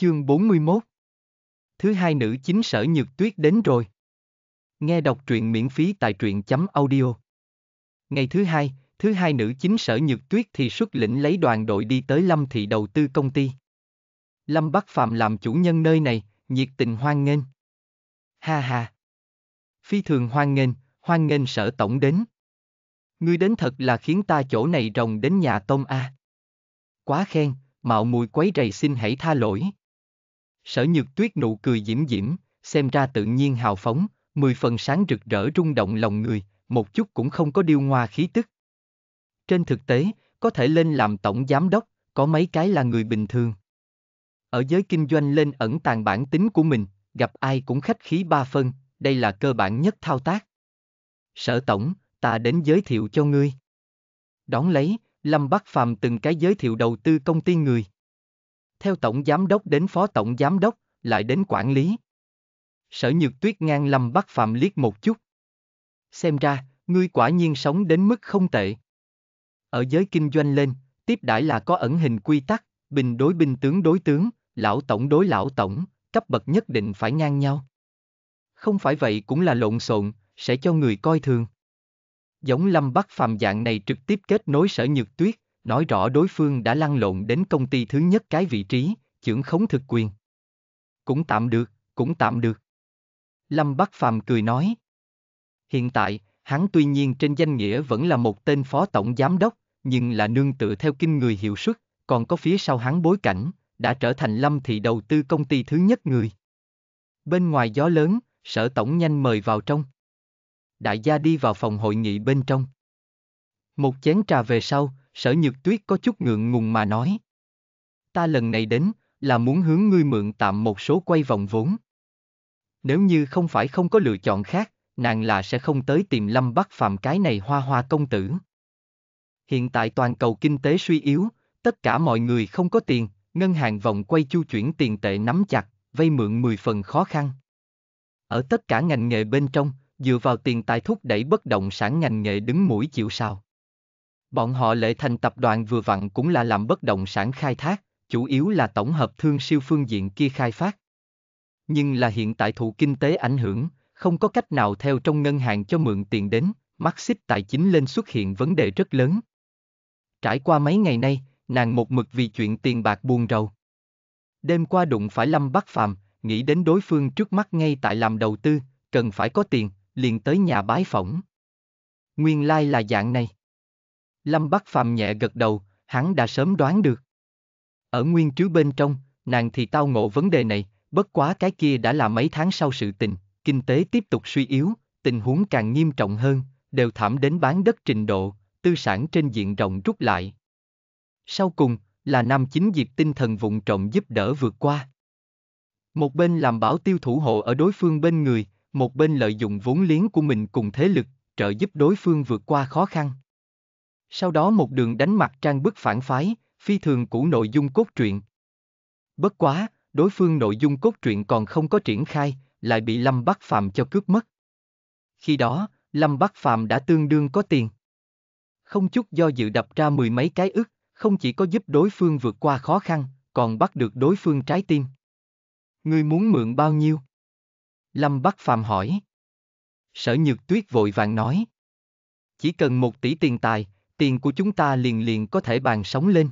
Chương 41 Thứ hai nữ chính sở nhược tuyết đến rồi. Nghe đọc truyện miễn phí tại truyện chấm audio. Ngày thứ hai, thứ hai nữ chính sở nhược tuyết thì xuất lĩnh lấy đoàn đội đi tới Lâm Thị đầu tư công ty. Lâm Bắc Phạm làm chủ nhân nơi này, nhiệt tình hoan nghênh. Ha ha. Phi thường hoan nghênh, hoan nghênh sở tổng đến. Ngươi đến thật là khiến ta chỗ này rồng đến nhà tôm A. Quá khen, mạo mùi quấy rầy xin hãy tha lỗi. Sở Nhược Tuyết nụ cười diễm diễm, xem ra tự nhiên hào phóng, mười phần sáng rực rỡ rung động lòng người, một chút cũng không có điêu ngoa khí tức. Trên thực tế, có thể lên làm tổng giám đốc, có mấy cái là người bình thường. Ở giới kinh doanh lên ẩn tàng bản tính của mình, gặp ai cũng khách khí ba phân, đây là cơ bản nhất thao tác. Sở tổng, ta đến giới thiệu cho ngươi. Đón lấy, Lâm Bắc Phàm từng cái giới thiệu đầu tư công ty người theo tổng giám đốc đến phó tổng giám đốc, lại đến quản lý. Sở Nhược Tuyết ngang lâm bắt Phạm liếc một chút. Xem ra, ngươi quả nhiên sống đến mức không tệ. Ở giới kinh doanh lên, tiếp đãi là có ẩn hình quy tắc, bình đối binh tướng đối tướng, lão tổng đối lão tổng, cấp bậc nhất định phải ngang nhau. Không phải vậy cũng là lộn xộn, sẽ cho người coi thường. Giống Lâm Bắc Phàm dạng này trực tiếp kết nối sở nhược tuyết, nói rõ đối phương đã lăn lộn đến công ty thứ nhất cái vị trí, trưởng khống thực quyền. Cũng tạm được, cũng tạm được. Lâm Bắc Phàm cười nói. Hiện tại, hắn tuy nhiên trên danh nghĩa vẫn là một tên phó tổng giám đốc, nhưng là nương tựa theo kinh người hiệu suất, còn có phía sau hắn bối cảnh, đã trở thành Lâm thị đầu tư công ty thứ nhất người. Bên ngoài gió lớn, sở tổng nhanh mời vào trong. Đại gia đi vào phòng hội nghị bên trong. Một chén trà về sau, sở nhược tuyết có chút ngượng ngùng mà nói. Ta lần này đến, là muốn hướng ngươi mượn tạm một số quay vòng vốn. Nếu như không phải không có lựa chọn khác, nàng là sẽ không tới tìm lâm bắc phạm cái này hoa hoa công tử. Hiện tại toàn cầu kinh tế suy yếu, tất cả mọi người không có tiền, ngân hàng vòng quay chu chuyển tiền tệ nắm chặt, vay mượn 10 phần khó khăn. Ở tất cả ngành nghề bên trong, dựa vào tiền tài thúc đẩy bất động sản ngành nghề đứng mũi chịu sao. Bọn họ lệ thành tập đoàn vừa vặn cũng là làm bất động sản khai thác, chủ yếu là tổng hợp thương siêu phương diện kia khai phát. Nhưng là hiện tại thụ kinh tế ảnh hưởng, không có cách nào theo trong ngân hàng cho mượn tiền đến, mắc xích tài chính lên xuất hiện vấn đề rất lớn. Trải qua mấy ngày nay, nàng một mực vì chuyện tiền bạc buồn rầu. Đêm qua đụng phải Lâm Bắc Phàm, nghĩ đến đối phương trước mắt ngay tại làm đầu tư, cần phải có tiền, liền tới nhà bái phỏng. Nguyên lai like là dạng này. Lâm Bắc Phàm nhẹ gật đầu, hắn đã sớm đoán được. Ở nguyên trứ bên trong, nàng thì tao ngộ vấn đề này, bất quá cái kia đã là mấy tháng sau sự tình, kinh tế tiếp tục suy yếu, tình huống càng nghiêm trọng hơn, đều thảm đến bán đất trình độ, tư sản trên diện rộng rút lại. Sau cùng, là năm chính dịp tinh thần vụng trộm giúp đỡ vượt qua. Một bên làm bảo tiêu thủ hộ ở đối phương bên người, một bên lợi dụng vốn liếng của mình cùng thế lực, trợ giúp đối phương vượt qua khó khăn sau đó một đường đánh mặt trang bức phản phái, phi thường cũ nội dung cốt truyện. Bất quá, đối phương nội dung cốt truyện còn không có triển khai, lại bị Lâm Bắc Phàm cho cướp mất. Khi đó, Lâm Bắc Phàm đã tương đương có tiền. Không chút do dự đập ra mười mấy cái ức, không chỉ có giúp đối phương vượt qua khó khăn, còn bắt được đối phương trái tim. Ngươi muốn mượn bao nhiêu? Lâm Bắc Phàm hỏi. Sở Nhược Tuyết vội vàng nói. Chỉ cần một tỷ tiền tài, tiền của chúng ta liền liền có thể bàn sóng lên.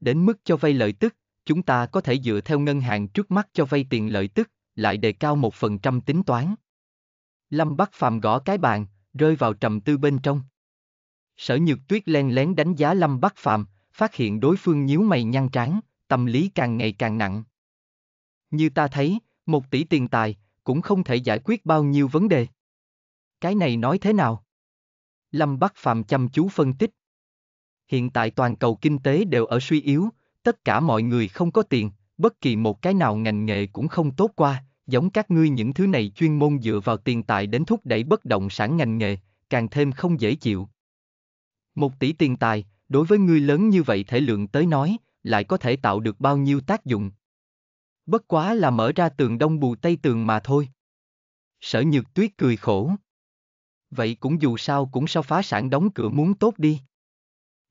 Đến mức cho vay lợi tức, chúng ta có thể dựa theo ngân hàng trước mắt cho vay tiền lợi tức, lại đề cao một phần trăm tính toán. Lâm Bắc Phàm gõ cái bàn, rơi vào trầm tư bên trong. Sở Nhược Tuyết len lén đánh giá Lâm Bắc Phàm, phát hiện đối phương nhíu mày nhăn trán, tâm lý càng ngày càng nặng. Như ta thấy, một tỷ tiền tài cũng không thể giải quyết bao nhiêu vấn đề. Cái này nói thế nào? Lâm Bắc Phàm chăm chú phân tích. Hiện tại toàn cầu kinh tế đều ở suy yếu, tất cả mọi người không có tiền, bất kỳ một cái nào ngành nghề cũng không tốt qua, giống các ngươi những thứ này chuyên môn dựa vào tiền tài đến thúc đẩy bất động sản ngành nghề, càng thêm không dễ chịu. Một tỷ tiền tài, đối với ngươi lớn như vậy thể lượng tới nói, lại có thể tạo được bao nhiêu tác dụng. Bất quá là mở ra tường đông bù tây tường mà thôi. Sở nhược tuyết cười khổ vậy cũng dù sao cũng sao phá sản đóng cửa muốn tốt đi.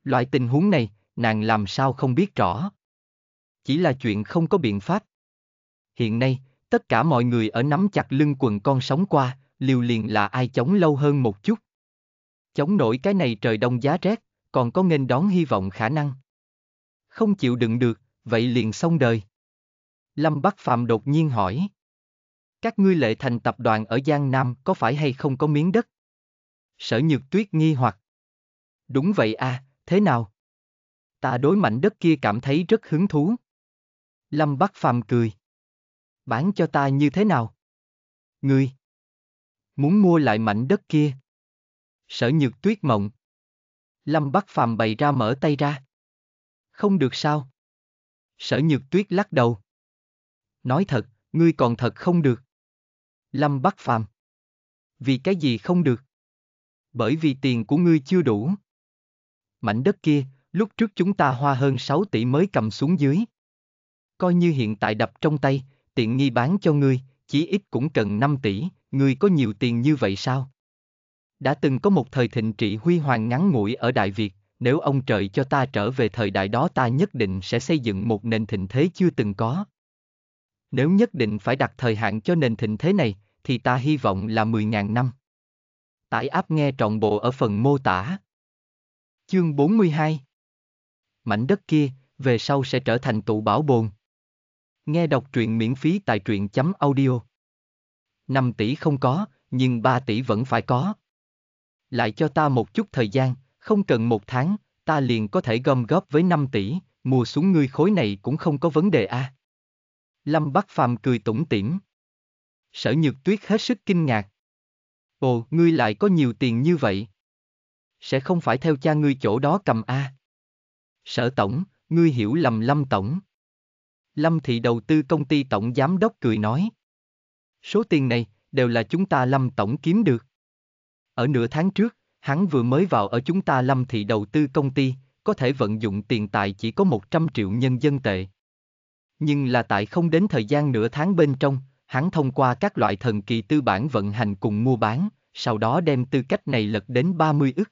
Loại tình huống này, nàng làm sao không biết rõ. Chỉ là chuyện không có biện pháp. Hiện nay, tất cả mọi người ở nắm chặt lưng quần con sống qua, liều liền là ai chống lâu hơn một chút. Chống nổi cái này trời đông giá rét, còn có nghênh đón hy vọng khả năng. Không chịu đựng được, vậy liền xong đời. Lâm Bắc Phạm đột nhiên hỏi. Các ngươi lệ thành tập đoàn ở Giang Nam có phải hay không có miếng đất? Sở nhược tuyết nghi hoặc. Đúng vậy à, thế nào? Ta đối mảnh đất kia cảm thấy rất hứng thú. Lâm Bắc Phàm cười. Bán cho ta như thế nào? Ngươi. Muốn mua lại mảnh đất kia. Sở nhược tuyết mộng. Lâm Bắc Phàm bày ra mở tay ra. Không được sao? Sở nhược tuyết lắc đầu. Nói thật, ngươi còn thật không được. Lâm Bắc Phàm. Vì cái gì không được? bởi vì tiền của ngươi chưa đủ. Mảnh đất kia, lúc trước chúng ta hoa hơn 6 tỷ mới cầm xuống dưới. Coi như hiện tại đập trong tay, tiện nghi bán cho ngươi, chỉ ít cũng cần 5 tỷ, ngươi có nhiều tiền như vậy sao? Đã từng có một thời thịnh trị huy hoàng ngắn ngủi ở Đại Việt, nếu ông trời cho ta trở về thời đại đó ta nhất định sẽ xây dựng một nền thịnh thế chưa từng có. Nếu nhất định phải đặt thời hạn cho nền thịnh thế này, thì ta hy vọng là 10.000 năm. Tải app nghe trọn bộ ở phần mô tả. Chương 42 Mảnh đất kia, về sau sẽ trở thành tụ bảo bồn. Nghe đọc truyện miễn phí tại truyện.audio chấm 5 tỷ không có, nhưng 3 tỷ vẫn phải có. Lại cho ta một chút thời gian, không cần một tháng, ta liền có thể gom góp với 5 tỷ, mua xuống ngươi khối này cũng không có vấn đề a. À. Lâm Bắc Phàm cười tủm tỉm. Sở Nhược Tuyết hết sức kinh ngạc, Ồ, ngươi lại có nhiều tiền như vậy. Sẽ không phải theo cha ngươi chỗ đó cầm A. Sở tổng, ngươi hiểu lầm Lâm tổng. Lâm thị đầu tư công ty tổng giám đốc cười nói. Số tiền này đều là chúng ta Lâm tổng kiếm được. Ở nửa tháng trước, hắn vừa mới vào ở chúng ta Lâm thị đầu tư công ty, có thể vận dụng tiền tài chỉ có 100 triệu nhân dân tệ. Nhưng là tại không đến thời gian nửa tháng bên trong, hắn thông qua các loại thần kỳ tư bản vận hành cùng mua bán, sau đó đem tư cách này lật đến 30 ức.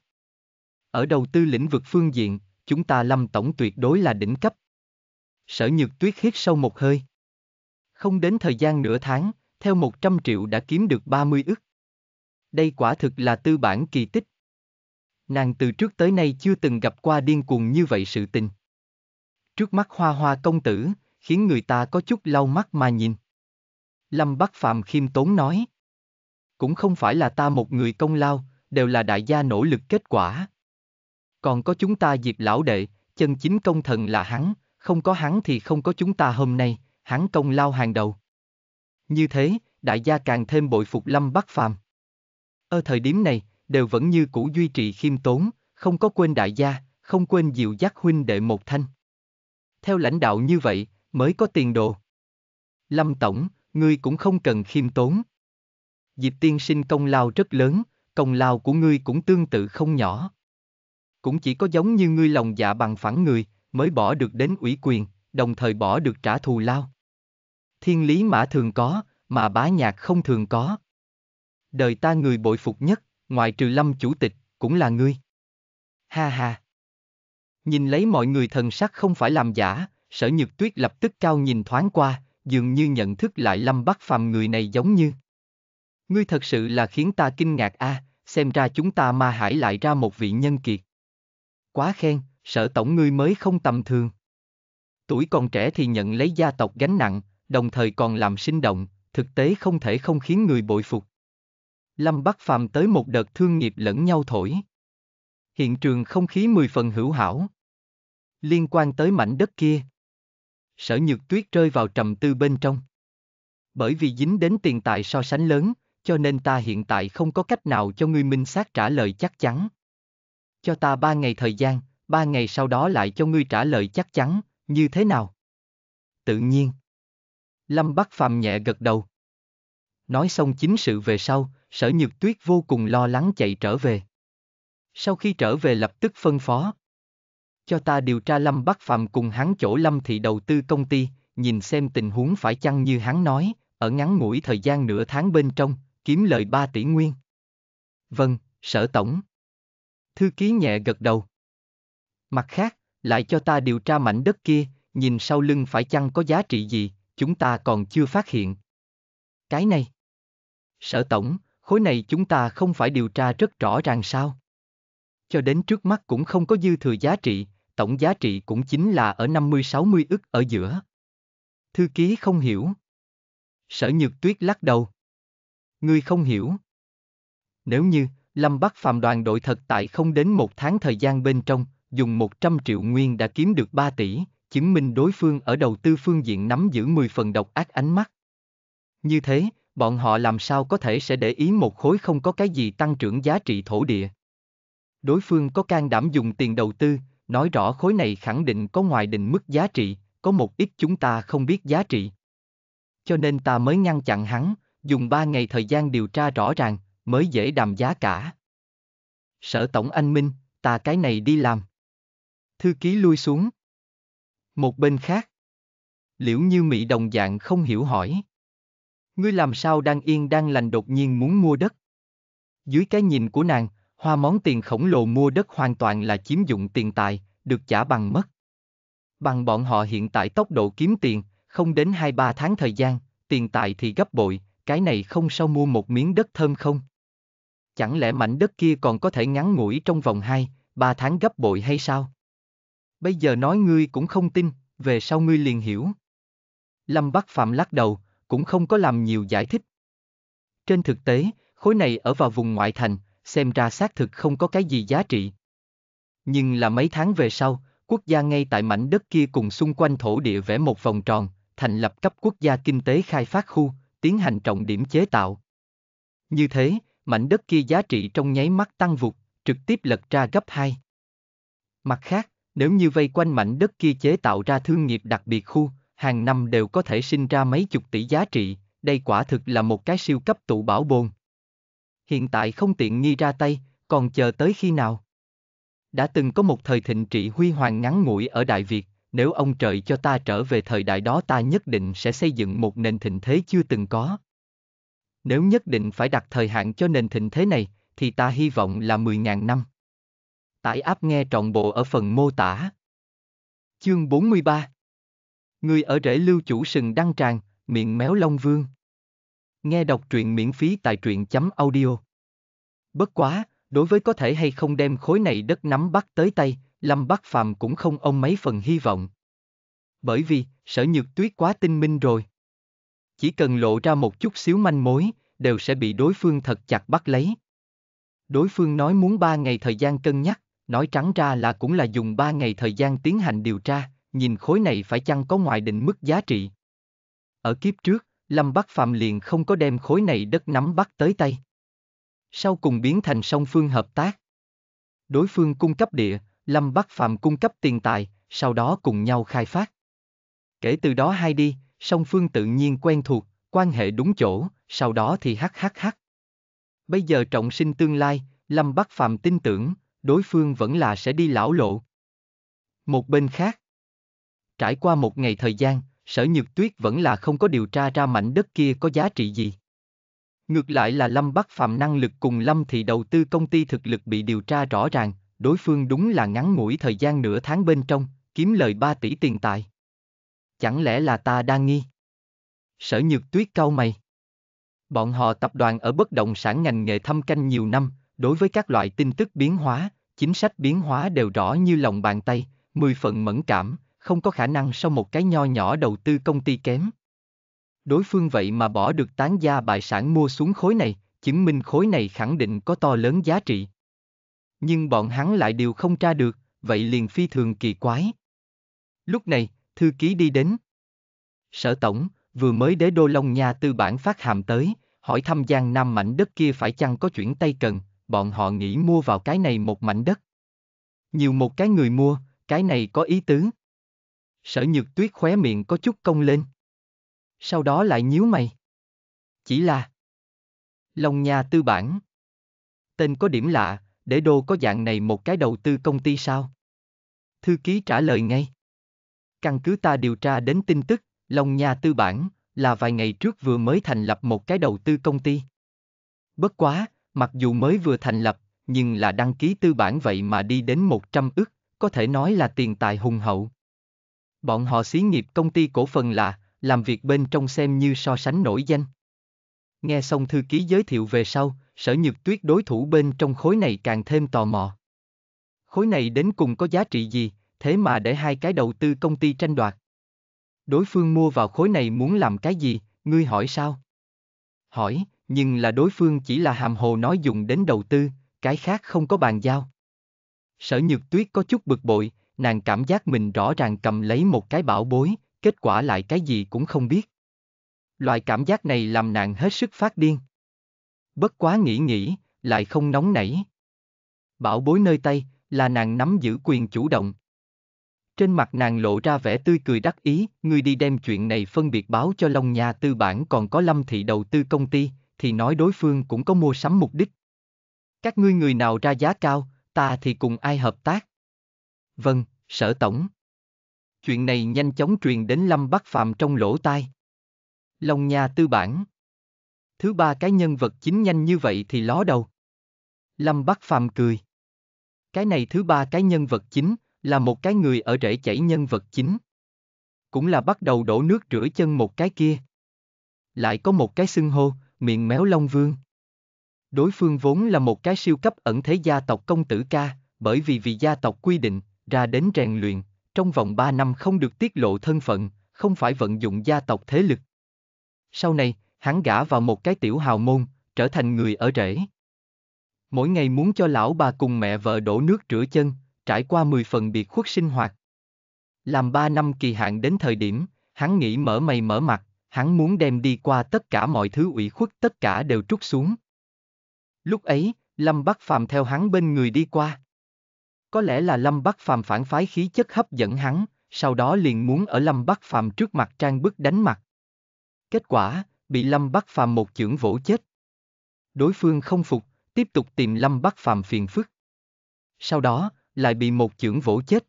Ở đầu tư lĩnh vực phương diện, chúng ta Lâm Tổng tuyệt đối là đỉnh cấp. Sở Nhược Tuyết hít sâu một hơi. Không đến thời gian nửa tháng, theo 100 triệu đã kiếm được 30 ức. Đây quả thực là tư bản kỳ tích. Nàng từ trước tới nay chưa từng gặp qua điên cuồng như vậy sự tình. Trước mắt hoa hoa công tử, khiến người ta có chút lau mắt mà nhìn. Lâm Bắc Phàm khiêm tốn nói. Cũng không phải là ta một người công lao, đều là đại gia nỗ lực kết quả. Còn có chúng ta diệp lão đệ, chân chính công thần là hắn, không có hắn thì không có chúng ta hôm nay, hắn công lao hàng đầu. Như thế, đại gia càng thêm bội phục Lâm Bắc Phàm. Ở thời điểm này, đều vẫn như cũ duy trì khiêm tốn, không có quên đại gia, không quên dịu dắt huynh đệ một thanh. Theo lãnh đạo như vậy, mới có tiền đồ. Lâm Tổng, ngươi cũng không cần khiêm tốn. Diệp tiên sinh công lao rất lớn, công lao của ngươi cũng tương tự không nhỏ. Cũng chỉ có giống như ngươi lòng dạ bằng phẳng người, mới bỏ được đến ủy quyền, đồng thời bỏ được trả thù lao. Thiên lý mã thường có, mà bá nhạc không thường có. Đời ta người bội phục nhất, ngoại trừ lâm chủ tịch, cũng là ngươi. Ha ha. Nhìn lấy mọi người thần sắc không phải làm giả, sở nhược tuyết lập tức cao nhìn thoáng qua, dường như nhận thức lại Lâm Bắc Phàm người này giống như. Ngươi thật sự là khiến ta kinh ngạc a, à, xem ra chúng ta ma hải lại ra một vị nhân kiệt. Quá khen, sở tổng ngươi mới không tầm thường. Tuổi còn trẻ thì nhận lấy gia tộc gánh nặng, đồng thời còn làm sinh động, thực tế không thể không khiến người bội phục. Lâm Bắc Phàm tới một đợt thương nghiệp lẫn nhau thổi. Hiện trường không khí mười phần hữu hảo. Liên quan tới mảnh đất kia, sở nhược tuyết rơi vào trầm tư bên trong. Bởi vì dính đến tiền tài so sánh lớn, cho nên ta hiện tại không có cách nào cho ngươi minh xác trả lời chắc chắn. Cho ta ba ngày thời gian, ba ngày sau đó lại cho ngươi trả lời chắc chắn, như thế nào? Tự nhiên. Lâm Bắc Phàm nhẹ gật đầu. Nói xong chính sự về sau, sở nhược tuyết vô cùng lo lắng chạy trở về. Sau khi trở về lập tức phân phó, cho ta điều tra Lâm Bắc Phàm cùng hắn chỗ Lâm Thị đầu tư công ty, nhìn xem tình huống phải chăng như hắn nói, ở ngắn ngủi thời gian nửa tháng bên trong, kiếm lời 3 tỷ nguyên. Vâng, sở tổng. Thư ký nhẹ gật đầu. Mặt khác, lại cho ta điều tra mảnh đất kia, nhìn sau lưng phải chăng có giá trị gì, chúng ta còn chưa phát hiện. Cái này. Sở tổng, khối này chúng ta không phải điều tra rất rõ ràng sao. Cho đến trước mắt cũng không có dư thừa giá trị, tổng giá trị cũng chính là ở 50-60 ức ở giữa. Thư ký không hiểu. Sở Nhược Tuyết lắc đầu. Ngươi không hiểu. Nếu như, Lâm Bắc Phạm đoàn đội thật tại không đến một tháng thời gian bên trong, dùng 100 triệu nguyên đã kiếm được 3 tỷ, chứng minh đối phương ở đầu tư phương diện nắm giữ 10 phần độc ác ánh mắt. Như thế, bọn họ làm sao có thể sẽ để ý một khối không có cái gì tăng trưởng giá trị thổ địa. Đối phương có can đảm dùng tiền đầu tư, nói rõ khối này khẳng định có ngoài định mức giá trị, có một ít chúng ta không biết giá trị. Cho nên ta mới ngăn chặn hắn, dùng ba ngày thời gian điều tra rõ ràng, mới dễ đàm giá cả. Sở tổng anh Minh, ta cái này đi làm. Thư ký lui xuống. Một bên khác. Liễu như Mỹ đồng dạng không hiểu hỏi. Ngươi làm sao đang yên đang lành đột nhiên muốn mua đất? Dưới cái nhìn của nàng, hoa món tiền khổng lồ mua đất hoàn toàn là chiếm dụng tiền tài, được trả bằng mất. Bằng bọn họ hiện tại tốc độ kiếm tiền, không đến 2-3 tháng thời gian, tiền tài thì gấp bội, cái này không sao mua một miếng đất thơm không? Chẳng lẽ mảnh đất kia còn có thể ngắn ngủi trong vòng 2, 3 tháng gấp bội hay sao? Bây giờ nói ngươi cũng không tin, về sau ngươi liền hiểu. Lâm Bắc Phạm lắc đầu, cũng không có làm nhiều giải thích. Trên thực tế, khối này ở vào vùng ngoại thành, xem ra xác thực không có cái gì giá trị. Nhưng là mấy tháng về sau, quốc gia ngay tại mảnh đất kia cùng xung quanh thổ địa vẽ một vòng tròn, thành lập cấp quốc gia kinh tế khai phát khu, tiến hành trọng điểm chế tạo. Như thế, mảnh đất kia giá trị trong nháy mắt tăng vụt, trực tiếp lật ra gấp 2. Mặt khác, nếu như vây quanh mảnh đất kia chế tạo ra thương nghiệp đặc biệt khu, hàng năm đều có thể sinh ra mấy chục tỷ giá trị, đây quả thực là một cái siêu cấp tụ bảo bồn hiện tại không tiện nghi ra tay, còn chờ tới khi nào? Đã từng có một thời thịnh trị huy hoàng ngắn ngủi ở Đại Việt, nếu ông trời cho ta trở về thời đại đó ta nhất định sẽ xây dựng một nền thịnh thế chưa từng có. Nếu nhất định phải đặt thời hạn cho nền thịnh thế này, thì ta hy vọng là 10.000 năm. Tải áp nghe trọn bộ ở phần mô tả. Chương 43 Người ở rễ lưu chủ sừng đăng tràng, miệng méo long vương. Nghe đọc truyện miễn phí tại truyện chấm audio. Bất quá, đối với có thể hay không đem khối này đất nắm bắt tới tay, Lâm Bắc Phàm cũng không ông mấy phần hy vọng. Bởi vì, sở nhược tuyết quá tinh minh rồi. Chỉ cần lộ ra một chút xíu manh mối, đều sẽ bị đối phương thật chặt bắt lấy. Đối phương nói muốn ba ngày thời gian cân nhắc, nói trắng ra là cũng là dùng ba ngày thời gian tiến hành điều tra, nhìn khối này phải chăng có ngoài định mức giá trị. Ở kiếp trước, Lâm Bắc Phạm liền không có đem khối này đất nắm bắt tới tay. Sau cùng biến thành song phương hợp tác. Đối phương cung cấp địa, Lâm Bắc Phạm cung cấp tiền tài, sau đó cùng nhau khai phát. Kể từ đó hai đi, song phương tự nhiên quen thuộc, quan hệ đúng chỗ, sau đó thì hắc hắc hắc. Bây giờ trọng sinh tương lai, Lâm Bắc Phạm tin tưởng, đối phương vẫn là sẽ đi lão lộ. Một bên khác, trải qua một ngày thời gian, sở nhược tuyết vẫn là không có điều tra ra mảnh đất kia có giá trị gì. Ngược lại là Lâm Bắc Phạm năng lực cùng Lâm thì đầu tư công ty thực lực bị điều tra rõ ràng, đối phương đúng là ngắn ngủi thời gian nửa tháng bên trong, kiếm lời 3 tỷ tiền tài. Chẳng lẽ là ta đang nghi? Sở nhược tuyết cao mày. Bọn họ tập đoàn ở bất động sản ngành nghề thâm canh nhiều năm, đối với các loại tin tức biến hóa, chính sách biến hóa đều rõ như lòng bàn tay, mười phần mẫn cảm, không có khả năng sau một cái nho nhỏ đầu tư công ty kém. Đối phương vậy mà bỏ được tán gia bại sản mua xuống khối này, chứng minh khối này khẳng định có to lớn giá trị. Nhưng bọn hắn lại đều không tra được, vậy liền phi thường kỳ quái. Lúc này, thư ký đi đến. Sở tổng, vừa mới đế đô Long Nha tư bản phát hàm tới, hỏi thăm Giang Nam mảnh đất kia phải chăng có chuyển tay cần, bọn họ nghĩ mua vào cái này một mảnh đất. Nhiều một cái người mua, cái này có ý tứ. Sở nhược tuyết khóe miệng có chút cong lên. Sau đó lại nhíu mày. Chỉ là Long Nha tư bản. Tên có điểm lạ, để đô có dạng này một cái đầu tư công ty sao? Thư ký trả lời ngay. Căn cứ ta điều tra đến tin tức, Long Nha tư bản là vài ngày trước vừa mới thành lập một cái đầu tư công ty. Bất quá, mặc dù mới vừa thành lập, nhưng là đăng ký tư bản vậy mà đi đến 100 ức, có thể nói là tiền tài hùng hậu, Bọn họ xí nghiệp công ty cổ phần là, làm việc bên trong xem như so sánh nổi danh. Nghe xong thư ký giới thiệu về sau, sở nhược tuyết đối thủ bên trong khối này càng thêm tò mò. Khối này đến cùng có giá trị gì, thế mà để hai cái đầu tư công ty tranh đoạt. Đối phương mua vào khối này muốn làm cái gì, ngươi hỏi sao? Hỏi, nhưng là đối phương chỉ là hàm hồ nói dùng đến đầu tư, cái khác không có bàn giao. Sở nhược tuyết có chút bực bội, nàng cảm giác mình rõ ràng cầm lấy một cái bảo bối, kết quả lại cái gì cũng không biết. Loại cảm giác này làm nàng hết sức phát điên. Bất quá nghĩ nghĩ, lại không nóng nảy. Bảo bối nơi tay, là nàng nắm giữ quyền chủ động. Trên mặt nàng lộ ra vẻ tươi cười đắc ý, ngươi đi đem chuyện này phân biệt báo cho Long Nha tư bản còn có Lâm Thị đầu tư công ty, thì nói đối phương cũng có mua sắm mục đích. Các ngươi người nào ra giá cao, ta thì cùng ai hợp tác. Vâng, sở tổng. Chuyện này nhanh chóng truyền đến Lâm Bắc Phàm trong lỗ tai. Long Nha tư bản. Thứ ba cái nhân vật chính nhanh như vậy thì ló đầu. Lâm Bắc Phàm cười. Cái này thứ ba cái nhân vật chính, là một cái người ở rễ chảy nhân vật chính. Cũng là bắt đầu đổ nước rửa chân một cái kia. Lại có một cái xưng hô, miệng méo Long Vương. Đối phương vốn là một cái siêu cấp ẩn thế gia tộc công tử ca, bởi vì vì gia tộc quy định, ra đến rèn luyện, trong vòng 3 năm không được tiết lộ thân phận, không phải vận dụng gia tộc thế lực. Sau này, hắn gả vào một cái tiểu hào môn, trở thành người ở rễ. Mỗi ngày muốn cho lão bà cùng mẹ vợ đổ nước rửa chân, trải qua 10 phần biệt khuất sinh hoạt. Làm 3 năm kỳ hạn đến thời điểm, hắn nghĩ mở mày mở mặt, hắn muốn đem đi qua tất cả mọi thứ ủy khuất tất cả đều trút xuống. Lúc ấy, Lâm Bắc Phàm theo hắn bên người đi qua. Có lẽ là Lâm Bắc Phàm phản phái khí chất hấp dẫn hắn, sau đó liền muốn ở Lâm Bắc Phàm trước mặt trang bức đánh mặt. Kết quả, bị Lâm Bắc Phàm một chưởng vỗ chết. Đối phương không phục, tiếp tục tìm Lâm Bắc Phàm phiền phức. Sau đó, lại bị một chưởng vỗ chết.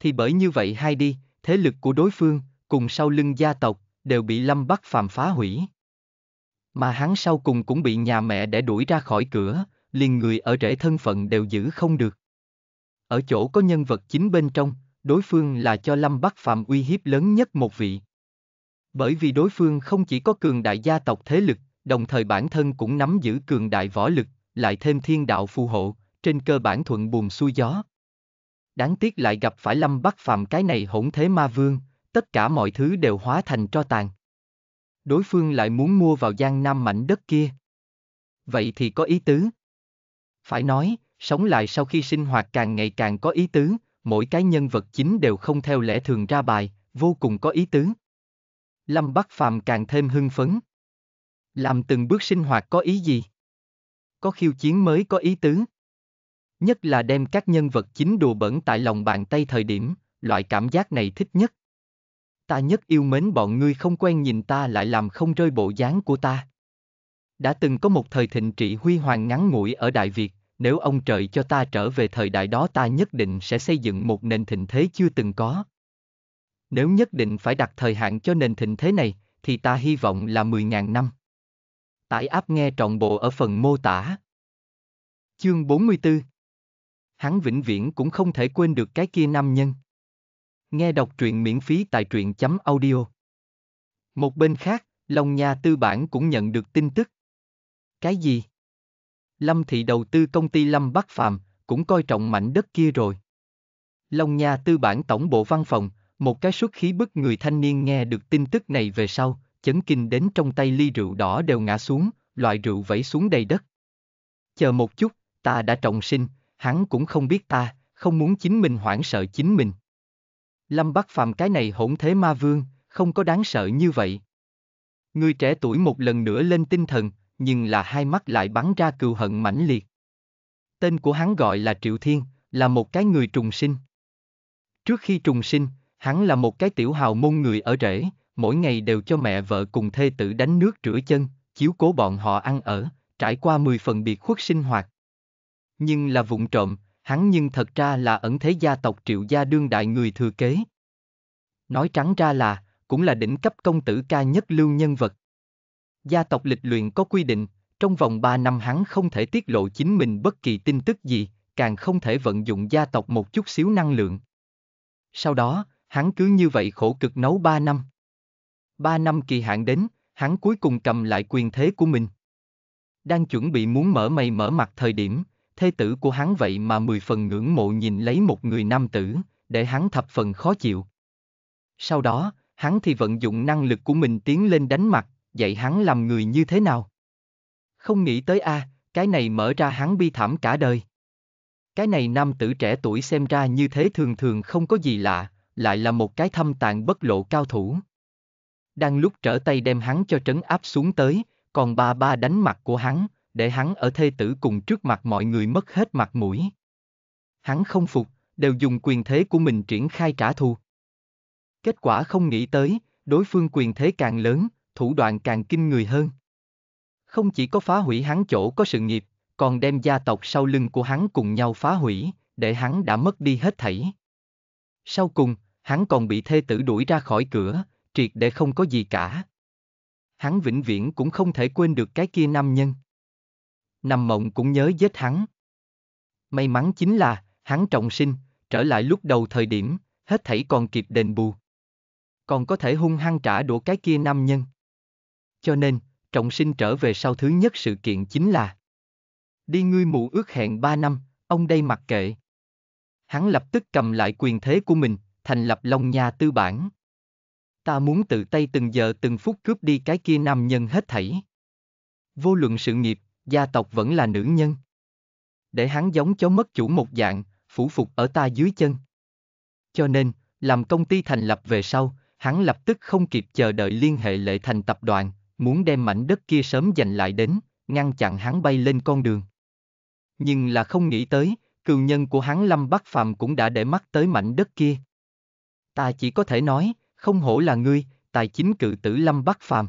Thì bởi như vậy hai đi, thế lực của đối phương, cùng sau lưng gia tộc, đều bị Lâm Bắc Phàm phá hủy. Mà hắn sau cùng cũng bị nhà mẹ để đuổi ra khỏi cửa, liền người ở rễ thân phận đều giữ không được ở chỗ có nhân vật chính bên trong, đối phương là cho Lâm Bắc Phạm uy hiếp lớn nhất một vị. Bởi vì đối phương không chỉ có cường đại gia tộc thế lực, đồng thời bản thân cũng nắm giữ cường đại võ lực, lại thêm thiên đạo phù hộ, trên cơ bản thuận buồm xuôi gió. Đáng tiếc lại gặp phải Lâm Bắc Phạm cái này hỗn thế ma vương, tất cả mọi thứ đều hóa thành tro tàn. Đối phương lại muốn mua vào Giang Nam mảnh đất kia. Vậy thì có ý tứ. Phải nói, sống lại sau khi sinh hoạt càng ngày càng có ý tứ, mỗi cái nhân vật chính đều không theo lẽ thường ra bài, vô cùng có ý tứ. Lâm Bắc Phàm càng thêm hưng phấn. Làm từng bước sinh hoạt có ý gì? Có khiêu chiến mới có ý tứ. Nhất là đem các nhân vật chính đùa bẩn tại lòng bàn tay thời điểm, loại cảm giác này thích nhất. Ta nhất yêu mến bọn ngươi không quen nhìn ta lại làm không rơi bộ dáng của ta. Đã từng có một thời thịnh trị huy hoàng ngắn ngủi ở Đại Việt, nếu ông trời cho ta trở về thời đại đó ta nhất định sẽ xây dựng một nền thịnh thế chưa từng có. Nếu nhất định phải đặt thời hạn cho nền thịnh thế này, thì ta hy vọng là 10.000 năm. Tải áp nghe trọn bộ ở phần mô tả. Chương 44 Hắn vĩnh viễn cũng không thể quên được cái kia nam nhân. Nghe đọc truyện miễn phí tại truyện.audio chấm Một bên khác, Long Nha tư bản cũng nhận được tin tức. Cái gì? Lâm Thị đầu tư công ty Lâm Bắc Phạm, cũng coi trọng mảnh đất kia rồi. Long Nha tư bản tổng bộ văn phòng, một cái xuất khí bức người thanh niên nghe được tin tức này về sau, chấn kinh đến trong tay ly rượu đỏ đều ngã xuống, loại rượu vẫy xuống đầy đất. Chờ một chút, ta đã trọng sinh, hắn cũng không biết ta, không muốn chính mình hoảng sợ chính mình. Lâm Bắc Phàm cái này hỗn thế ma vương, không có đáng sợ như vậy. Người trẻ tuổi một lần nữa lên tinh thần, nhưng là hai mắt lại bắn ra cừu hận mãnh liệt. Tên của hắn gọi là Triệu Thiên, là một cái người trùng sinh. Trước khi trùng sinh, hắn là một cái tiểu hào môn người ở rễ, mỗi ngày đều cho mẹ vợ cùng thê tử đánh nước rửa chân, chiếu cố bọn họ ăn ở, trải qua mười phần biệt khuất sinh hoạt. Nhưng là vụng trộm, hắn nhưng thật ra là ẩn thế gia tộc triệu gia đương đại người thừa kế. Nói trắng ra là, cũng là đỉnh cấp công tử ca nhất lưu nhân vật. Gia tộc lịch luyện có quy định, trong vòng 3 năm hắn không thể tiết lộ chính mình bất kỳ tin tức gì, càng không thể vận dụng gia tộc một chút xíu năng lượng. Sau đó, hắn cứ như vậy khổ cực nấu 3 năm. 3 năm kỳ hạn đến, hắn cuối cùng cầm lại quyền thế của mình. Đang chuẩn bị muốn mở mây mở mặt thời điểm, thê tử của hắn vậy mà mười phần ngưỡng mộ nhìn lấy một người nam tử, để hắn thập phần khó chịu. Sau đó, hắn thì vận dụng năng lực của mình tiến lên đánh mặt, dạy hắn làm người như thế nào. Không nghĩ tới a, à, cái này mở ra hắn bi thảm cả đời. Cái này nam tử trẻ tuổi xem ra như thế thường thường không có gì lạ, lại là một cái thâm tạng bất lộ cao thủ. Đang lúc trở tay đem hắn cho trấn áp xuống tới, còn ba ba đánh mặt của hắn, để hắn ở thê tử cùng trước mặt mọi người mất hết mặt mũi. Hắn không phục, đều dùng quyền thế của mình triển khai trả thù. Kết quả không nghĩ tới, đối phương quyền thế càng lớn, thủ đoạn càng kinh người hơn. Không chỉ có phá hủy hắn chỗ có sự nghiệp, còn đem gia tộc sau lưng của hắn cùng nhau phá hủy, để hắn đã mất đi hết thảy. Sau cùng, hắn còn bị thê tử đuổi ra khỏi cửa, triệt để không có gì cả. Hắn vĩnh viễn cũng không thể quên được cái kia nam nhân. Nằm mộng cũng nhớ giết hắn. May mắn chính là, hắn trọng sinh, trở lại lúc đầu thời điểm, hết thảy còn kịp đền bù. Còn có thể hung hăng trả đũa cái kia nam nhân. Cho nên, trọng sinh trở về sau thứ nhất sự kiện chính là Đi ngươi mụ ước hẹn 3 năm, ông đây mặc kệ. Hắn lập tức cầm lại quyền thế của mình, thành lập Long Nha tư bản. Ta muốn tự tay từng giờ từng phút cướp đi cái kia nam nhân hết thảy. Vô luận sự nghiệp, gia tộc vẫn là nữ nhân. Để hắn giống chó mất chủ một dạng, phủ phục ở ta dưới chân. Cho nên, làm công ty thành lập về sau, hắn lập tức không kịp chờ đợi liên hệ lệ thành tập đoàn, muốn đem mảnh đất kia sớm giành lại đến, ngăn chặn hắn bay lên con đường. Nhưng là không nghĩ tới, cừu nhân của hắn Lâm Bắc Phàm cũng đã để mắt tới mảnh đất kia. Ta chỉ có thể nói, không hổ là ngươi, tài chính cự tử Lâm Bắc Phàm.